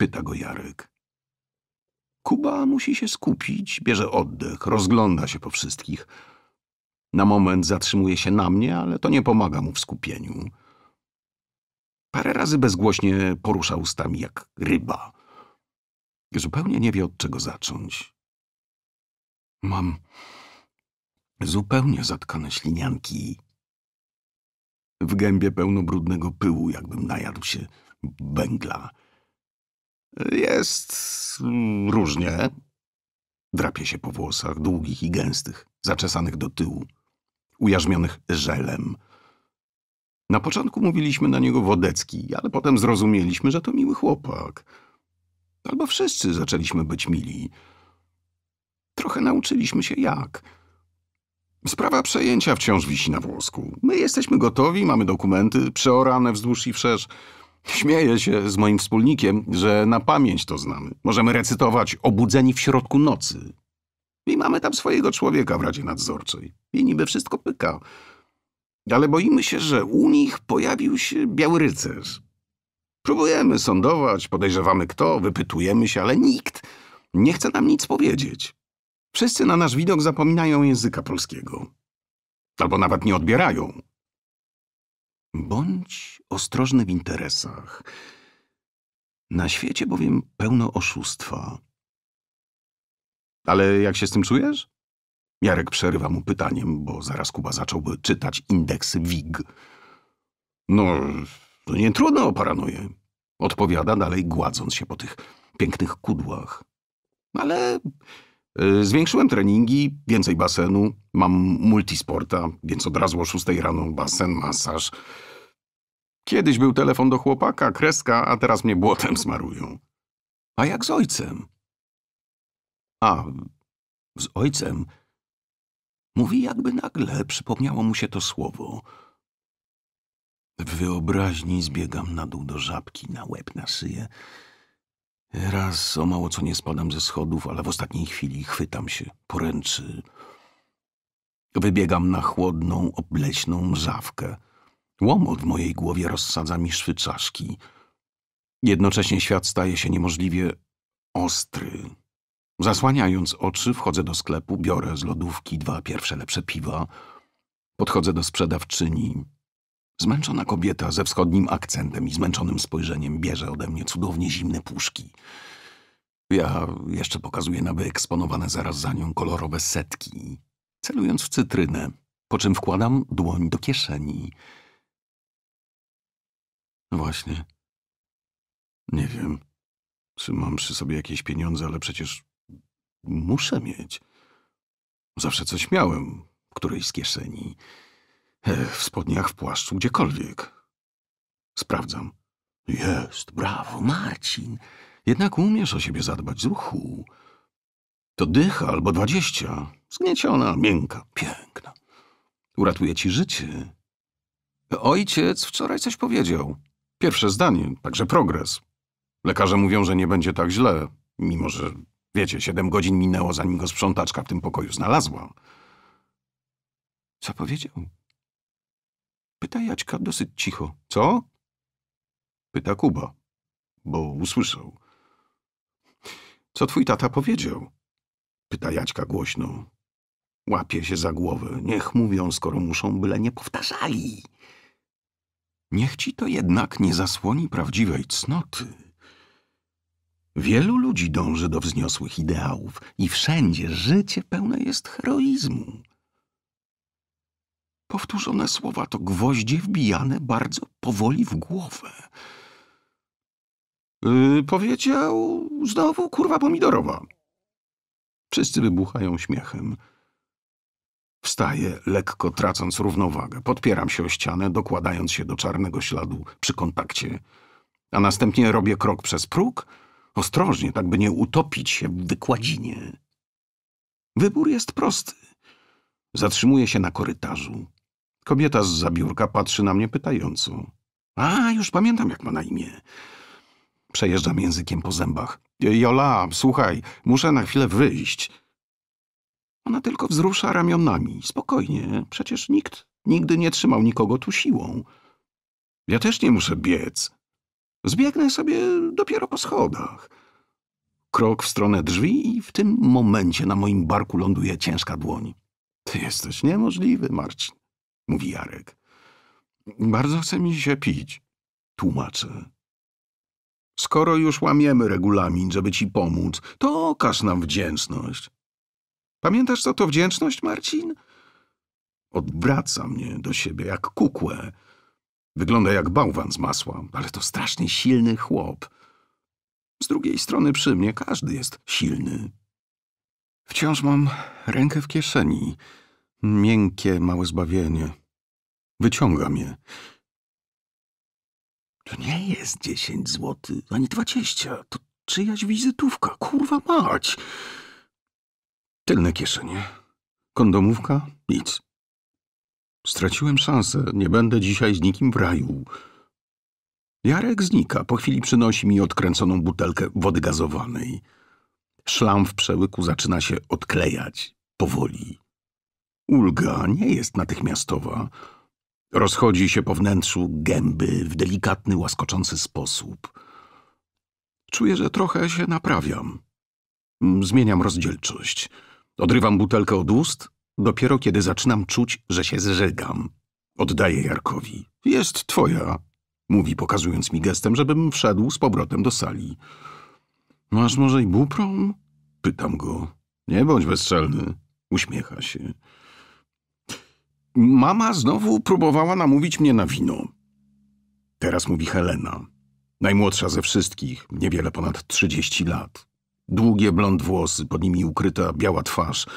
Pyta go Jarek. Kuba musi się skupić, bierze oddech, rozgląda się po wszystkich. Na moment zatrzymuje się na mnie, ale to nie pomaga mu w skupieniu. Parę razy bezgłośnie porusza ustami jak ryba. Zupełnie nie wie, od czego zacząć. Mam zupełnie zatkane ślinianki. W gębie pełno brudnego pyłu, jakbym najadł się węgla. Jest różnie. Drapie się po włosach, długich i gęstych, zaczesanych do tyłu, ujarzmionych żelem – na początku mówiliśmy na niego Wodecki, ale potem zrozumieliśmy, że to miły chłopak. Albo wszyscy zaczęliśmy być mili. Trochę nauczyliśmy się jak. Sprawa przejęcia wciąż wisi na włosku. My jesteśmy gotowi, mamy dokumenty przeorane wzdłuż i wszerz. Śmieję się z moim wspólnikiem, że na pamięć to znamy. Możemy recytować obudzeni w środku nocy. I mamy tam swojego człowieka w Radzie Nadzorczej. I niby wszystko pyka ale boimy się, że u nich pojawił się biały rycerz. Próbujemy sądować, podejrzewamy kto, wypytujemy się, ale nikt nie chce nam nic powiedzieć. Wszyscy na nasz widok zapominają języka polskiego. Albo nawet nie odbierają. Bądź ostrożny w interesach. Na świecie bowiem pełno oszustwa. Ale jak się z tym czujesz? Jarek przerywa mu pytaniem, bo zaraz Kuba zacząłby czytać indeks WIG. No, to nie trudno, paranuje. Odpowiada dalej, gładząc się po tych pięknych kudłach. Ale y, zwiększyłem treningi, więcej basenu, mam multisporta, więc od razu o szóstej rano basen, masaż. Kiedyś był telefon do chłopaka, kreska, a teraz mnie błotem smarują. A jak z ojcem? A, z ojcem Mówi, jakby nagle przypomniało mu się to słowo. W wyobraźni zbiegam na dół do żabki, na łeb, na szyję. Raz o mało co nie spadam ze schodów, ale w ostatniej chwili chwytam się poręczy. Wybiegam na chłodną, obleśną mrzawkę. Łomot w mojej głowie rozsadza mi szwy czaszki. Jednocześnie świat staje się niemożliwie ostry. Zasłaniając oczy, wchodzę do sklepu, biorę z lodówki dwa pierwsze lepsze piwa. Podchodzę do sprzedawczyni. Zmęczona kobieta ze wschodnim akcentem i zmęczonym spojrzeniem bierze ode mnie cudownie zimne puszki. Ja jeszcze pokazuję na wyeksponowane zaraz za nią kolorowe setki, celując w cytrynę, po czym wkładam dłoń do kieszeni. Właśnie. Nie wiem, czy mam przy sobie jakieś pieniądze, ale przecież Muszę mieć. Zawsze coś miałem, w którejś z kieszeni, e, w spodniach, w płaszczu, gdziekolwiek. Sprawdzam. Jest, brawo, Marcin. Jednak umiesz o siebie zadbać z ruchu. To dycha albo dwadzieścia. Zgnieciona, miękka, piękna. Uratuje ci życie. Ojciec wczoraj coś powiedział. Pierwsze zdanie, także progres. Lekarze mówią, że nie będzie tak źle, mimo że Wiecie, siedem godzin minęło, zanim go sprzątaczka w tym pokoju znalazła. Co powiedział? Pyta Jaćka dosyć cicho. Co? Pyta Kuba, bo usłyszał. Co twój tata powiedział? Pyta Jaćka głośno. Łapie się za głowę. Niech mówią, skoro muszą, byle nie powtarzali. Niech ci to jednak nie zasłoni prawdziwej cnoty. Wielu ludzi dąży do wzniosłych ideałów i wszędzie życie pełne jest heroizmu. Powtórzone słowa to gwoździe wbijane bardzo powoli w głowę. Yy, powiedział znowu kurwa pomidorowa. Wszyscy wybuchają śmiechem. Wstaję, lekko tracąc równowagę. Podpieram się o ścianę, dokładając się do czarnego śladu przy kontakcie. A następnie robię krok przez próg – Ostrożnie, tak by nie utopić się w wykładzinie. Wybór jest prosty. Zatrzymuje się na korytarzu. Kobieta z zabiórka patrzy na mnie pytająco. A, już pamiętam, jak ma na imię. Przejeżdżam językiem po zębach. Y, Jola, słuchaj, muszę na chwilę wyjść. Ona tylko wzrusza ramionami. Spokojnie, przecież nikt nigdy nie trzymał nikogo tu siłą. Ja też nie muszę biec. Zbiegnę sobie dopiero po schodach. Krok w stronę drzwi i w tym momencie na moim barku ląduje ciężka dłoń. Ty jesteś niemożliwy, Marcin, mówi Jarek. Bardzo chce mi się pić, tłumaczę. Skoro już łamiemy regulamin, żeby ci pomóc, to okaż nam wdzięczność. Pamiętasz, co to wdzięczność, Marcin? Odwraca mnie do siebie jak kukłę. Wygląda jak bałwan z masła, ale to strasznie silny chłop. Z drugiej strony przy mnie każdy jest silny. Wciąż mam rękę w kieszeni. Miękkie, małe zbawienie. Wyciągam je. To nie jest dziesięć złotych, ani dwadzieścia. To czyjaś wizytówka. Kurwa mać! Tylne kieszenie. Kondomówka? Nic. Straciłem szansę, nie będę dzisiaj z nikim w raju. Jarek znika, po chwili przynosi mi odkręconą butelkę wody gazowanej. Szlam w przełyku zaczyna się odklejać, powoli. Ulga nie jest natychmiastowa. Rozchodzi się po wnętrzu gęby w delikatny, łaskoczący sposób. Czuję, że trochę się naprawiam. Zmieniam rozdzielczość. Odrywam butelkę od ust Dopiero kiedy zaczynam czuć, że się zżygam. Oddaję Jarkowi. Jest twoja, mówi pokazując mi gestem, żebym wszedł z powrotem do sali. Masz może i buprom? Pytam go. Nie bądź bezczelny. Uśmiecha się. Mama znowu próbowała namówić mnie na wino. Teraz mówi Helena. Najmłodsza ze wszystkich, niewiele ponad trzydzieści lat. Długie blond włosy, pod nimi ukryta biała twarz –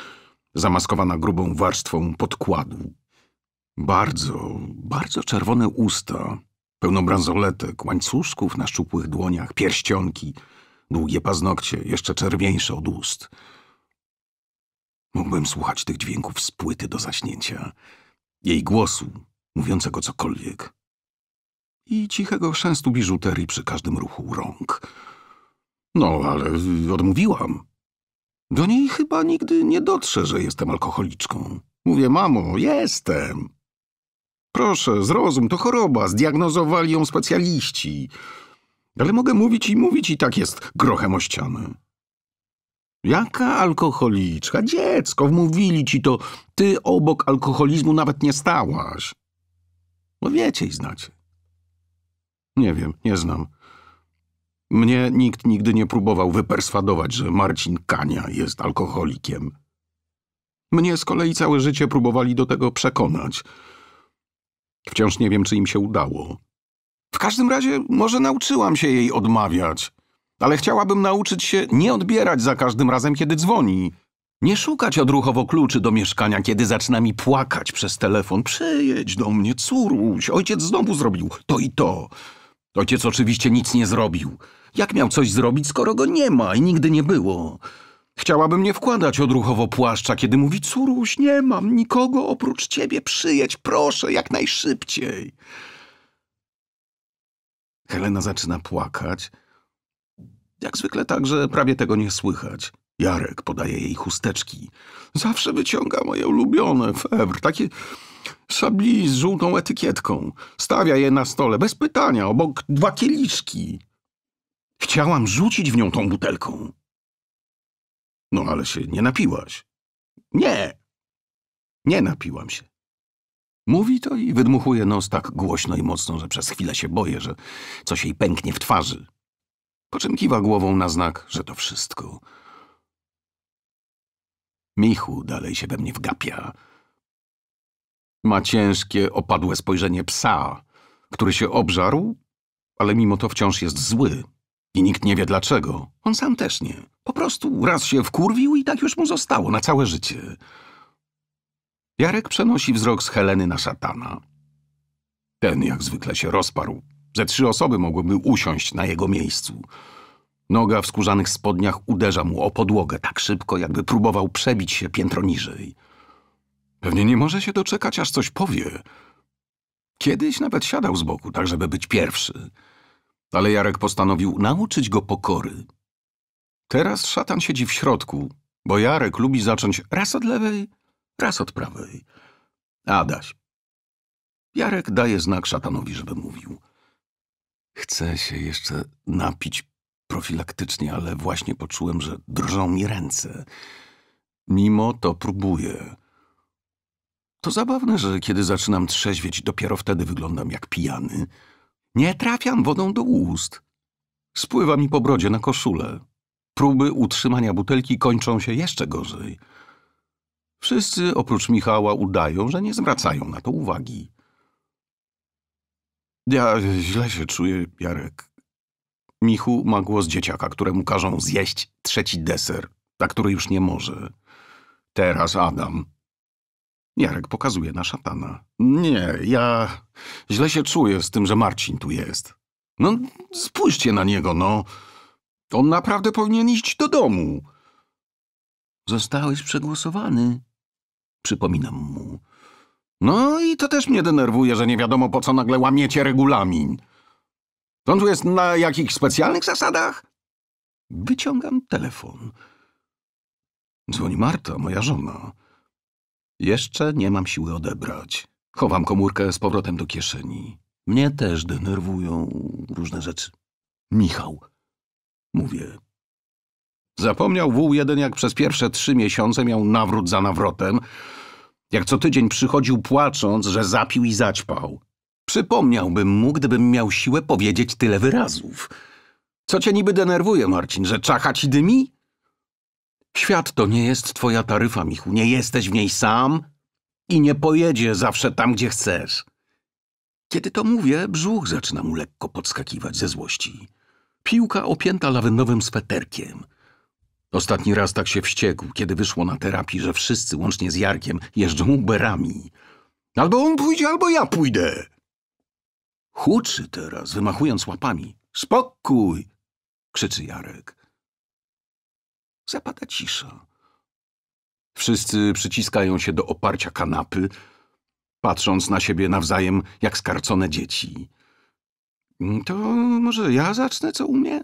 zamaskowana grubą warstwą podkładu. Bardzo, bardzo czerwone usta, pełno bransoletek, łańcuszków na szczupłych dłoniach, pierścionki, długie paznokcie, jeszcze czerwieńsze od ust. Mógłbym słuchać tych dźwięków z płyty do zaśnięcia, jej głosu, mówiącego cokolwiek. I cichego chrzęstu biżuterii przy każdym ruchu rąk. No, ale odmówiłam. Do niej chyba nigdy nie dotrze, że jestem alkoholiczką. Mówię, mamo, jestem. Proszę, zrozum, to choroba, zdiagnozowali ją specjaliści. Ale mogę mówić i mówić i tak jest grochem o ścianę. Jaka alkoholiczka? Dziecko, wmówili ci to. Ty obok alkoholizmu nawet nie stałaś. No wiecie i znacie. Nie wiem, nie znam. Mnie nikt nigdy nie próbował wyperswadować, że Marcin Kania jest alkoholikiem. Mnie z kolei całe życie próbowali do tego przekonać. Wciąż nie wiem, czy im się udało. W każdym razie może nauczyłam się jej odmawiać, ale chciałabym nauczyć się nie odbierać za każdym razem, kiedy dzwoni. Nie szukać odruchowo kluczy do mieszkania, kiedy zaczyna mi płakać przez telefon. Przyjedź do mnie, córuś, ojciec znowu zrobił to i to. Ojciec oczywiście nic nie zrobił. Jak miał coś zrobić, skoro go nie ma i nigdy nie było? Chciałabym nie wkładać odruchowo płaszcza, kiedy mówi Córuś, nie mam nikogo oprócz ciebie, przyjedź, proszę, jak najszybciej. Helena zaczyna płakać. Jak zwykle tak, że prawie tego nie słychać. Jarek podaje jej chusteczki. Zawsze wyciąga moje ulubione, febr, takie szabli z żółtą etykietką. Stawia je na stole, bez pytania, obok dwa kieliszki. Chciałam rzucić w nią tą butelką. No ale się nie napiłaś. Nie. Nie napiłam się. Mówi to i wydmuchuje nos tak głośno i mocno, że przez chwilę się boję, że coś jej pęknie w twarzy. Po czym kiwa głową na znak, że to wszystko. Michu dalej się we mnie wgapia. Ma ciężkie, opadłe spojrzenie psa, który się obżarł, ale mimo to wciąż jest zły, i nikt nie wie dlaczego. On sam też nie. Po prostu raz się wkurwił i tak już mu zostało na całe życie. Jarek przenosi wzrok z Heleny na szatana. Ten jak zwykle się rozparł. Ze trzy osoby mogłyby usiąść na jego miejscu. Noga w skórzanych spodniach uderza mu o podłogę tak szybko, jakby próbował przebić się piętro niżej. Pewnie nie może się doczekać, aż coś powie. Kiedyś nawet siadał z boku, tak żeby być pierwszy ale Jarek postanowił nauczyć go pokory. Teraz szatan siedzi w środku, bo Jarek lubi zacząć raz od lewej, raz od prawej. Adaś. Jarek daje znak szatanowi, żeby mówił. Chcę się jeszcze napić profilaktycznie, ale właśnie poczułem, że drżą mi ręce. Mimo to próbuję. To zabawne, że kiedy zaczynam trzeźwieć, dopiero wtedy wyglądam jak pijany. Nie trafiam wodą do ust. Spływa mi po brodzie na koszulę. Próby utrzymania butelki kończą się jeszcze gorzej. Wszyscy oprócz Michała udają, że nie zwracają na to uwagi. Ja źle się czuję, Jarek. Michu ma głos dzieciaka, któremu każą zjeść trzeci deser, na który już nie może. Teraz Adam Jarek pokazuje na szatana. Nie, ja źle się czuję z tym, że Marcin tu jest. No, spójrzcie na niego, no. On naprawdę powinien iść do domu. Zostałeś przegłosowany, przypominam mu. No i to też mnie denerwuje, że nie wiadomo po co nagle łamiecie regulamin. To on tu jest na jakichś specjalnych zasadach? Wyciągam telefon. Dzwoni Marta, moja żona. Jeszcze nie mam siły odebrać. Chowam komórkę z powrotem do kieszeni. Mnie też denerwują różne rzeczy. Michał. Mówię. Zapomniał wół jeden, jak przez pierwsze trzy miesiące miał nawrót za nawrotem, jak co tydzień przychodził płacząc, że zapił i zaćpał. Przypomniałbym mu, gdybym miał siłę powiedzieć tyle wyrazów. Co cię niby denerwuje, Marcin, że czacha ci dymi? Świat to nie jest twoja taryfa, Michu. Nie jesteś w niej sam i nie pojedzie zawsze tam, gdzie chcesz. Kiedy to mówię, brzuch zaczyna mu lekko podskakiwać ze złości. Piłka opięta lawendowym sweterkiem. Ostatni raz tak się wściekł, kiedy wyszło na terapii, że wszyscy, łącznie z Jarkiem, jeżdżą Uberami. Albo on pójdzie, albo ja pójdę. Huczy teraz, wymachując łapami. Spokój! krzyczy Jarek. Zapada cisza. Wszyscy przyciskają się do oparcia kanapy, patrząc na siebie nawzajem jak skarcone dzieci. To może ja zacznę, co umie?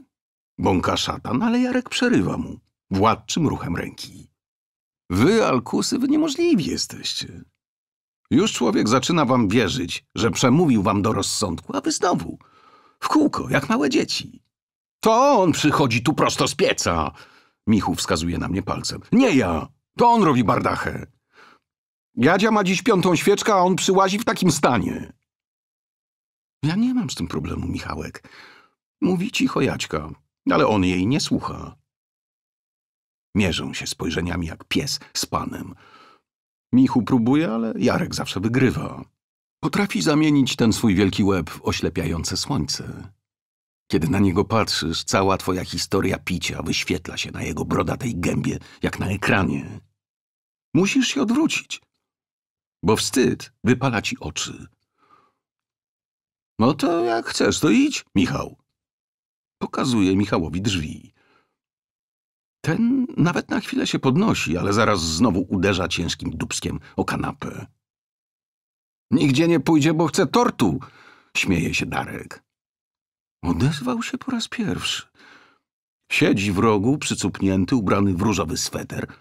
Bąka szatan, ale Jarek przerywa mu, władczym ruchem ręki. Wy, alkusy, wy niemożliwi jesteście. Już człowiek zaczyna wam wierzyć, że przemówił wam do rozsądku, a wy znowu, w kółko, jak małe dzieci. To on przychodzi tu prosto z pieca. Michu wskazuje na mnie palcem. Nie ja! To on robi bardachę. Jadzia ma dziś piątą świeczkę, a on przyłazi w takim stanie. Ja nie mam z tym problemu, Michałek. Mówi cicho Jaćka, ale on jej nie słucha. Mierzą się spojrzeniami jak pies z panem. Michu próbuje, ale Jarek zawsze wygrywa. Potrafi zamienić ten swój wielki łeb w oślepiające słońce. Kiedy na niego patrzysz, cała twoja historia picia wyświetla się na jego brodatej gębie, jak na ekranie. Musisz się odwrócić, bo wstyd wypala ci oczy. No to jak chcesz, to idź, Michał. Pokazuje Michałowi drzwi. Ten nawet na chwilę się podnosi, ale zaraz znowu uderza ciężkim dubskiem o kanapę. Nigdzie nie pójdzie, bo chce tortu, śmieje się Darek. Odezwał się po raz pierwszy. Siedzi w rogu, przycupnięty, ubrany w różowy sweter,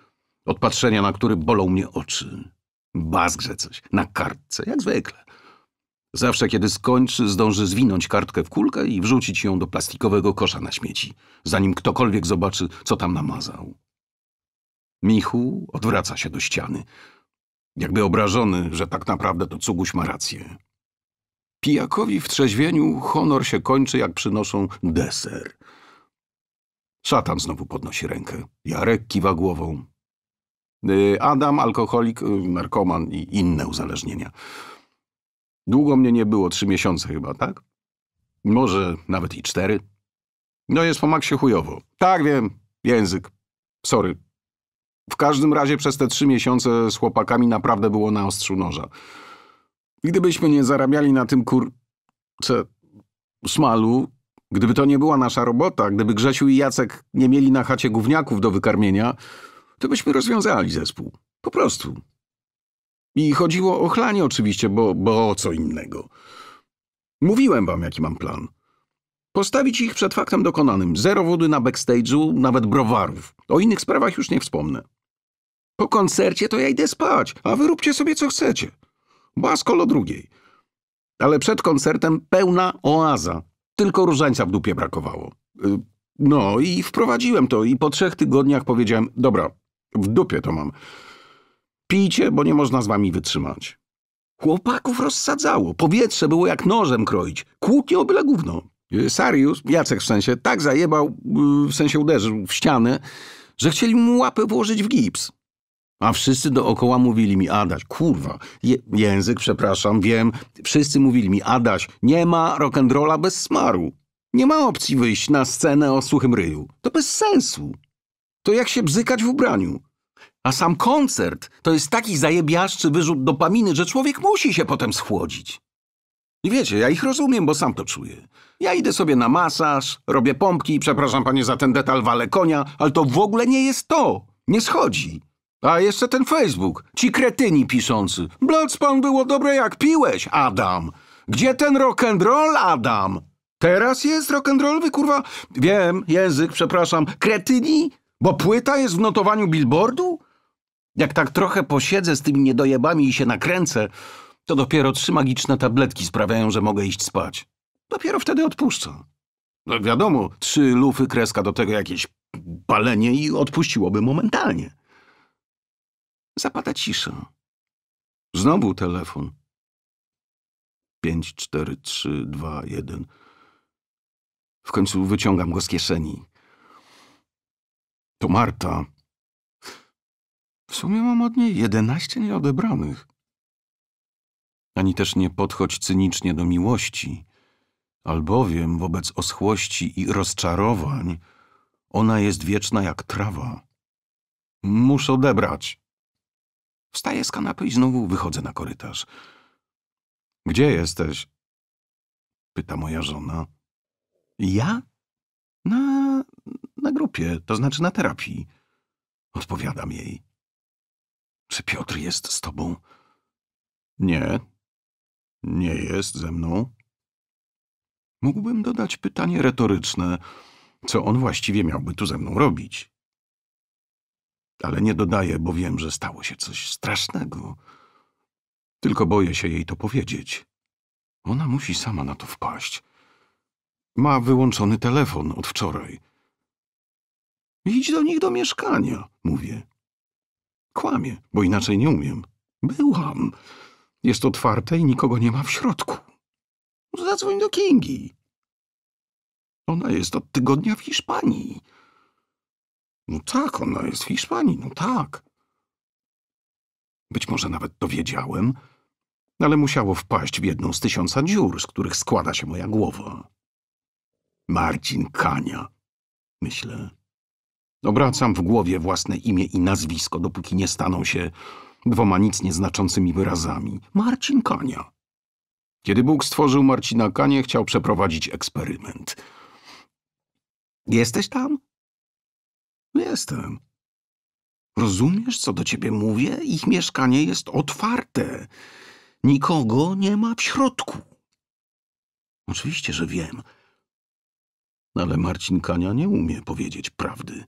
od patrzenia na który bolą mnie oczy. Bazgrze coś, na kartce, jak zwykle. Zawsze, kiedy skończy, zdąży zwinąć kartkę w kulkę i wrzucić ją do plastikowego kosza na śmieci, zanim ktokolwiek zobaczy, co tam namazał. Michu odwraca się do ściany, jakby obrażony, że tak naprawdę to Cuguś ma rację. Pijakowi w trzeźwieniu honor się kończy, jak przynoszą deser. Szatan znowu podnosi rękę. Jarek kiwa głową. Y, Adam, alkoholik, y, narkoman i inne uzależnienia. Długo mnie nie było, trzy miesiące chyba, tak? Może nawet i cztery. No jest po maksie chujowo. Tak wiem, język. Sorry. W każdym razie przez te trzy miesiące z chłopakami naprawdę było na ostrzu noża. Gdybyśmy nie zarabiali na tym kurce smalu, gdyby to nie była nasza robota, gdyby Grzesiu i Jacek nie mieli na chacie gówniaków do wykarmienia, to byśmy rozwiązali zespół. Po prostu. I chodziło o chlanie oczywiście, bo, bo o co innego. Mówiłem wam, jaki mam plan. Postawić ich przed faktem dokonanym. Zero wody na backstage'u, nawet browarów. O innych sprawach już nie wspomnę. Po koncercie to ja idę spać, a wy róbcie sobie co chcecie była z drugiej. Ale przed koncertem pełna oaza. Tylko różańca w dupie brakowało. Y, no i wprowadziłem to i po trzech tygodniach powiedziałem, dobra, w dupie to mam. Pijcie, bo nie można z wami wytrzymać. Chłopaków rozsadzało, powietrze było jak nożem kroić. Kłótnie o byle gówno. Y, Sarius, Jacek w sensie, tak zajebał, y, w sensie uderzył w ścianę, że chcieli mu łapy włożyć w gips. A wszyscy dookoła mówili mi, Adaś, kurwa, je, język, przepraszam, wiem. Wszyscy mówili mi, Adaś, nie ma rock'n'rolla bez smaru. Nie ma opcji wyjść na scenę o suchym ryju. To bez sensu. To jak się bzykać w ubraniu. A sam koncert to jest taki zajebiaszczy wyrzut dopaminy, że człowiek musi się potem schłodzić. I wiecie, ja ich rozumiem, bo sam to czuję. Ja idę sobie na masaż, robię pompki, przepraszam panie za ten detal, wale konia, ale to w ogóle nie jest to. Nie schodzi. A jeszcze ten Facebook. Ci kretyni piszący. Bloodspawn było dobre jak piłeś, Adam. Gdzie ten rock'n'roll, Adam? Teraz jest rock'n'roll, wy kurwa? Wiem, język, przepraszam. Kretyni? Bo płyta jest w notowaniu billboardu? Jak tak trochę posiedzę z tymi niedojebami i się nakręcę, to dopiero trzy magiczne tabletki sprawiają, że mogę iść spać. Dopiero wtedy odpuszczam. No wiadomo, trzy lufy kreska do tego jakieś palenie i odpuściłoby momentalnie. Zapada cisza. Znowu telefon. Pięć, cztery, trzy, dwa, jeden. W końcu wyciągam go z kieszeni. To Marta. W sumie mam od niej jedenaście nieodebranych. Ani też nie podchodź cynicznie do miłości, albowiem wobec oschłości i rozczarowań ona jest wieczna jak trawa. Muszę odebrać. Wstaję z kanapy i znowu wychodzę na korytarz. Gdzie jesteś? Pyta moja żona. Ja? Na, na grupie, to znaczy na terapii. Odpowiadam jej. Czy Piotr jest z tobą? Nie, nie jest ze mną. Mógłbym dodać pytanie retoryczne, co on właściwie miałby tu ze mną robić ale nie dodaję, bo wiem, że stało się coś strasznego. Tylko boję się jej to powiedzieć. Ona musi sama na to wpaść. Ma wyłączony telefon od wczoraj. Idź do nich do mieszkania, mówię. Kłamie, bo inaczej nie umiem. Byłam. Jest otwarte i nikogo nie ma w środku. Zadzwoń do Kingi. Ona jest od tygodnia w Hiszpanii. No tak, ona jest w Hiszpanii, no tak. Być może nawet dowiedziałem, ale musiało wpaść w jedną z tysiąca dziur, z których składa się moja głowa. Marcin Kania, myślę. Obracam w głowie własne imię i nazwisko, dopóki nie staną się dwoma nic nieznaczącymi wyrazami. Marcin Kania. Kiedy Bóg stworzył Marcina Kanie, chciał przeprowadzić eksperyment. Jesteś tam? Jestem. Rozumiesz, co do ciebie mówię? Ich mieszkanie jest otwarte. Nikogo nie ma w środku. Oczywiście, że wiem. Ale Marcin Kania nie umie powiedzieć prawdy.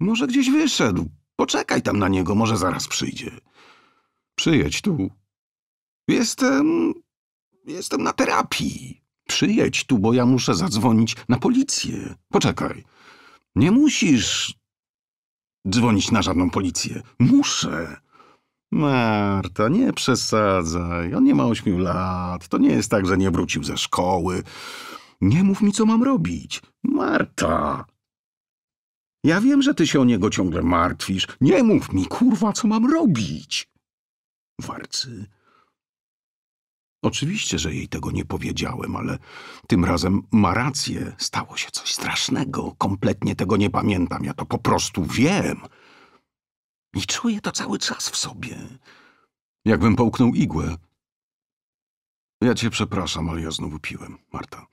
Może gdzieś wyszedł. Poczekaj tam na niego, może zaraz przyjdzie. Przyjedź tu. Jestem... jestem na terapii. Przyjedź tu, bo ja muszę zadzwonić na policję. Poczekaj. Nie musisz dzwonić na żadną policję. Muszę. Marta, nie przesadzaj. On nie ma ośmiu lat. To nie jest tak, że nie wrócił ze szkoły. Nie mów mi, co mam robić. Marta! Ja wiem, że ty się o niego ciągle martwisz. Nie mów mi, kurwa, co mam robić. Warcy Oczywiście, że jej tego nie powiedziałem, ale tym razem ma rację. Stało się coś strasznego. Kompletnie tego nie pamiętam. Ja to po prostu wiem. I czuję to cały czas w sobie. Jakbym połknął igłę. Ja cię przepraszam, ale ja znowu piłem, Marta.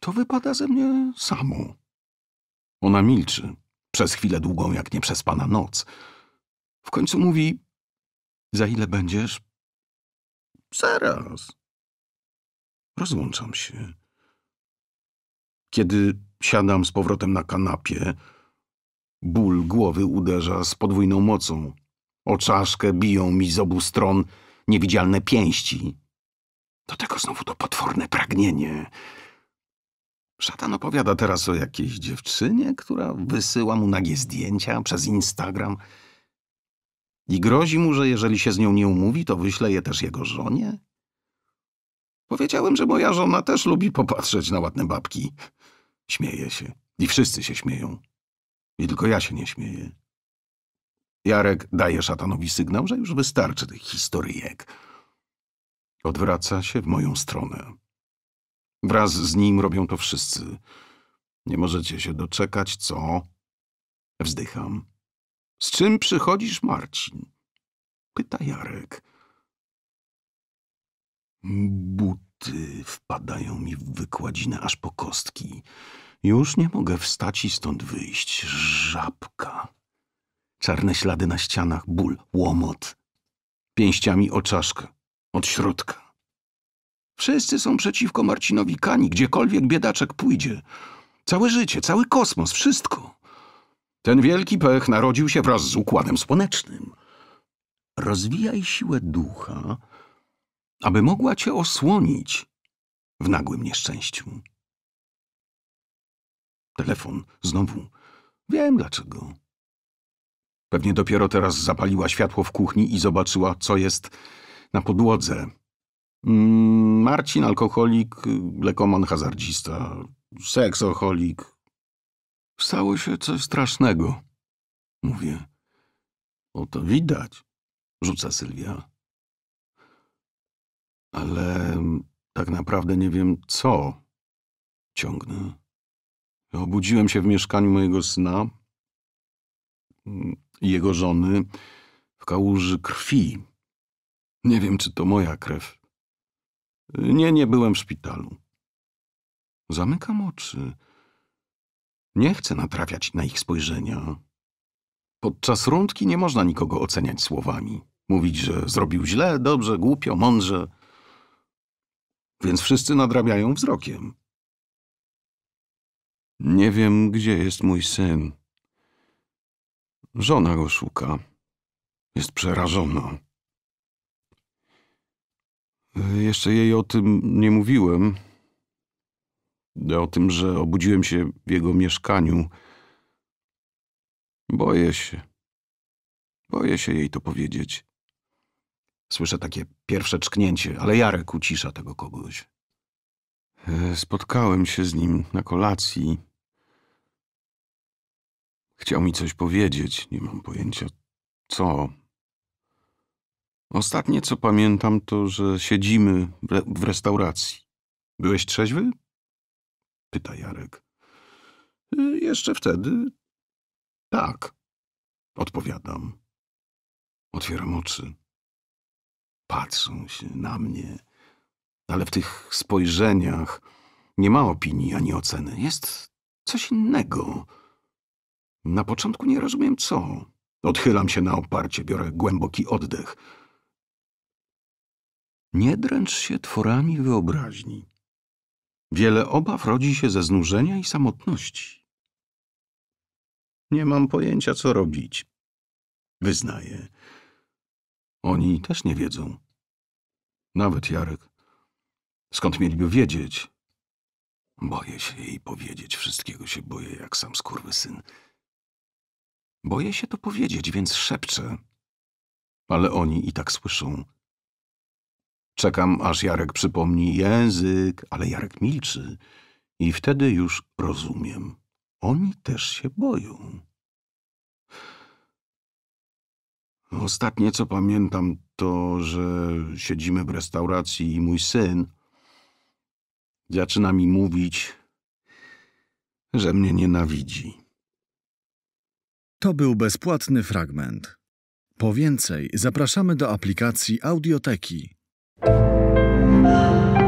To wypada ze mnie samo. Ona milczy. Przez chwilę długą, jak pana noc. W końcu mówi, za ile będziesz? Zaraz. Rozłączam się. Kiedy siadam z powrotem na kanapie, ból głowy uderza z podwójną mocą. O czaszkę biją mi z obu stron niewidzialne pięści. Do tego znowu to potworne pragnienie. Szatan opowiada teraz o jakiejś dziewczynie, która wysyła mu nagie zdjęcia przez Instagram – i grozi mu, że jeżeli się z nią nie umówi, to wyśle je też jego żonie? Powiedziałem, że moja żona też lubi popatrzeć na ładne babki. Śmieje się. I wszyscy się śmieją. I tylko ja się nie śmieję. Jarek daje szatanowi sygnał, że już wystarczy tych historyjek. Odwraca się w moją stronę. Wraz z nim robią to wszyscy. Nie możecie się doczekać, co? Wzdycham. Z czym przychodzisz, Marcin? Pyta Jarek. Buty wpadają mi w wykładzinę aż po kostki. Już nie mogę wstać i stąd wyjść. Żabka. Czarne ślady na ścianach, ból, łomot. Pięściami o czaszkę, od środka. Wszyscy są przeciwko Marcinowi Kani, gdziekolwiek biedaczek pójdzie. Całe życie, cały kosmos, wszystko. Ten wielki pech narodził się wraz z układem słonecznym. Rozwijaj siłę ducha, aby mogła cię osłonić w nagłym nieszczęściu. Telefon znowu. Wiem dlaczego. Pewnie dopiero teraz zapaliła światło w kuchni i zobaczyła, co jest na podłodze. Mm, Marcin, alkoholik, lekoman, hazardzista, seksoholik, Stało się coś strasznego. Mówię. Oto widać, rzuca Sylwia. Ale tak naprawdę nie wiem co. Ciągnę. Obudziłem się w mieszkaniu mojego syna i mm, jego żony w kałuży krwi. Nie wiem, czy to moja krew. Nie, nie byłem w szpitalu. Zamykam oczy. Nie chcę natrafiać na ich spojrzenia. Podczas rundki nie można nikogo oceniać słowami. Mówić, że zrobił źle, dobrze, głupio, mądrze. Więc wszyscy nadrabiają wzrokiem. Nie wiem, gdzie jest mój syn. Żona go szuka. Jest przerażona. Jeszcze jej o tym nie mówiłem o tym, że obudziłem się w jego mieszkaniu. Boję się. Boję się jej to powiedzieć. Słyszę takie pierwsze czknięcie, ale Jarek ucisza tego kogoś. E, spotkałem się z nim na kolacji. Chciał mi coś powiedzieć, nie mam pojęcia co. Ostatnie co pamiętam to, że siedzimy w, w restauracji. Byłeś trzeźwy? pyta Jarek. Y, jeszcze wtedy? Tak, odpowiadam. Otwieram oczy. Patrzą się na mnie, ale w tych spojrzeniach nie ma opinii ani oceny. Jest coś innego. Na początku nie rozumiem co. Odchylam się na oparcie, biorę głęboki oddech. Nie dręcz się tworami wyobraźni. Wiele obaw rodzi się ze znużenia i samotności. Nie mam pojęcia, co robić. Wyznaję. Oni też nie wiedzą. Nawet Jarek. Skąd mieliby wiedzieć? Boję się jej powiedzieć. Wszystkiego się boję, jak sam skurwysyn. Boję się to powiedzieć, więc szepczę. Ale oni i tak słyszą. Czekam, aż Jarek przypomni język, ale Jarek milczy i wtedy już rozumiem. Oni też się boją. Ostatnie, co pamiętam, to, że siedzimy w restauracji i mój syn zaczyna mi mówić, że mnie nienawidzi. To był bezpłatny fragment. Po więcej zapraszamy do aplikacji Audioteki Thank *sighs* you. *sighs*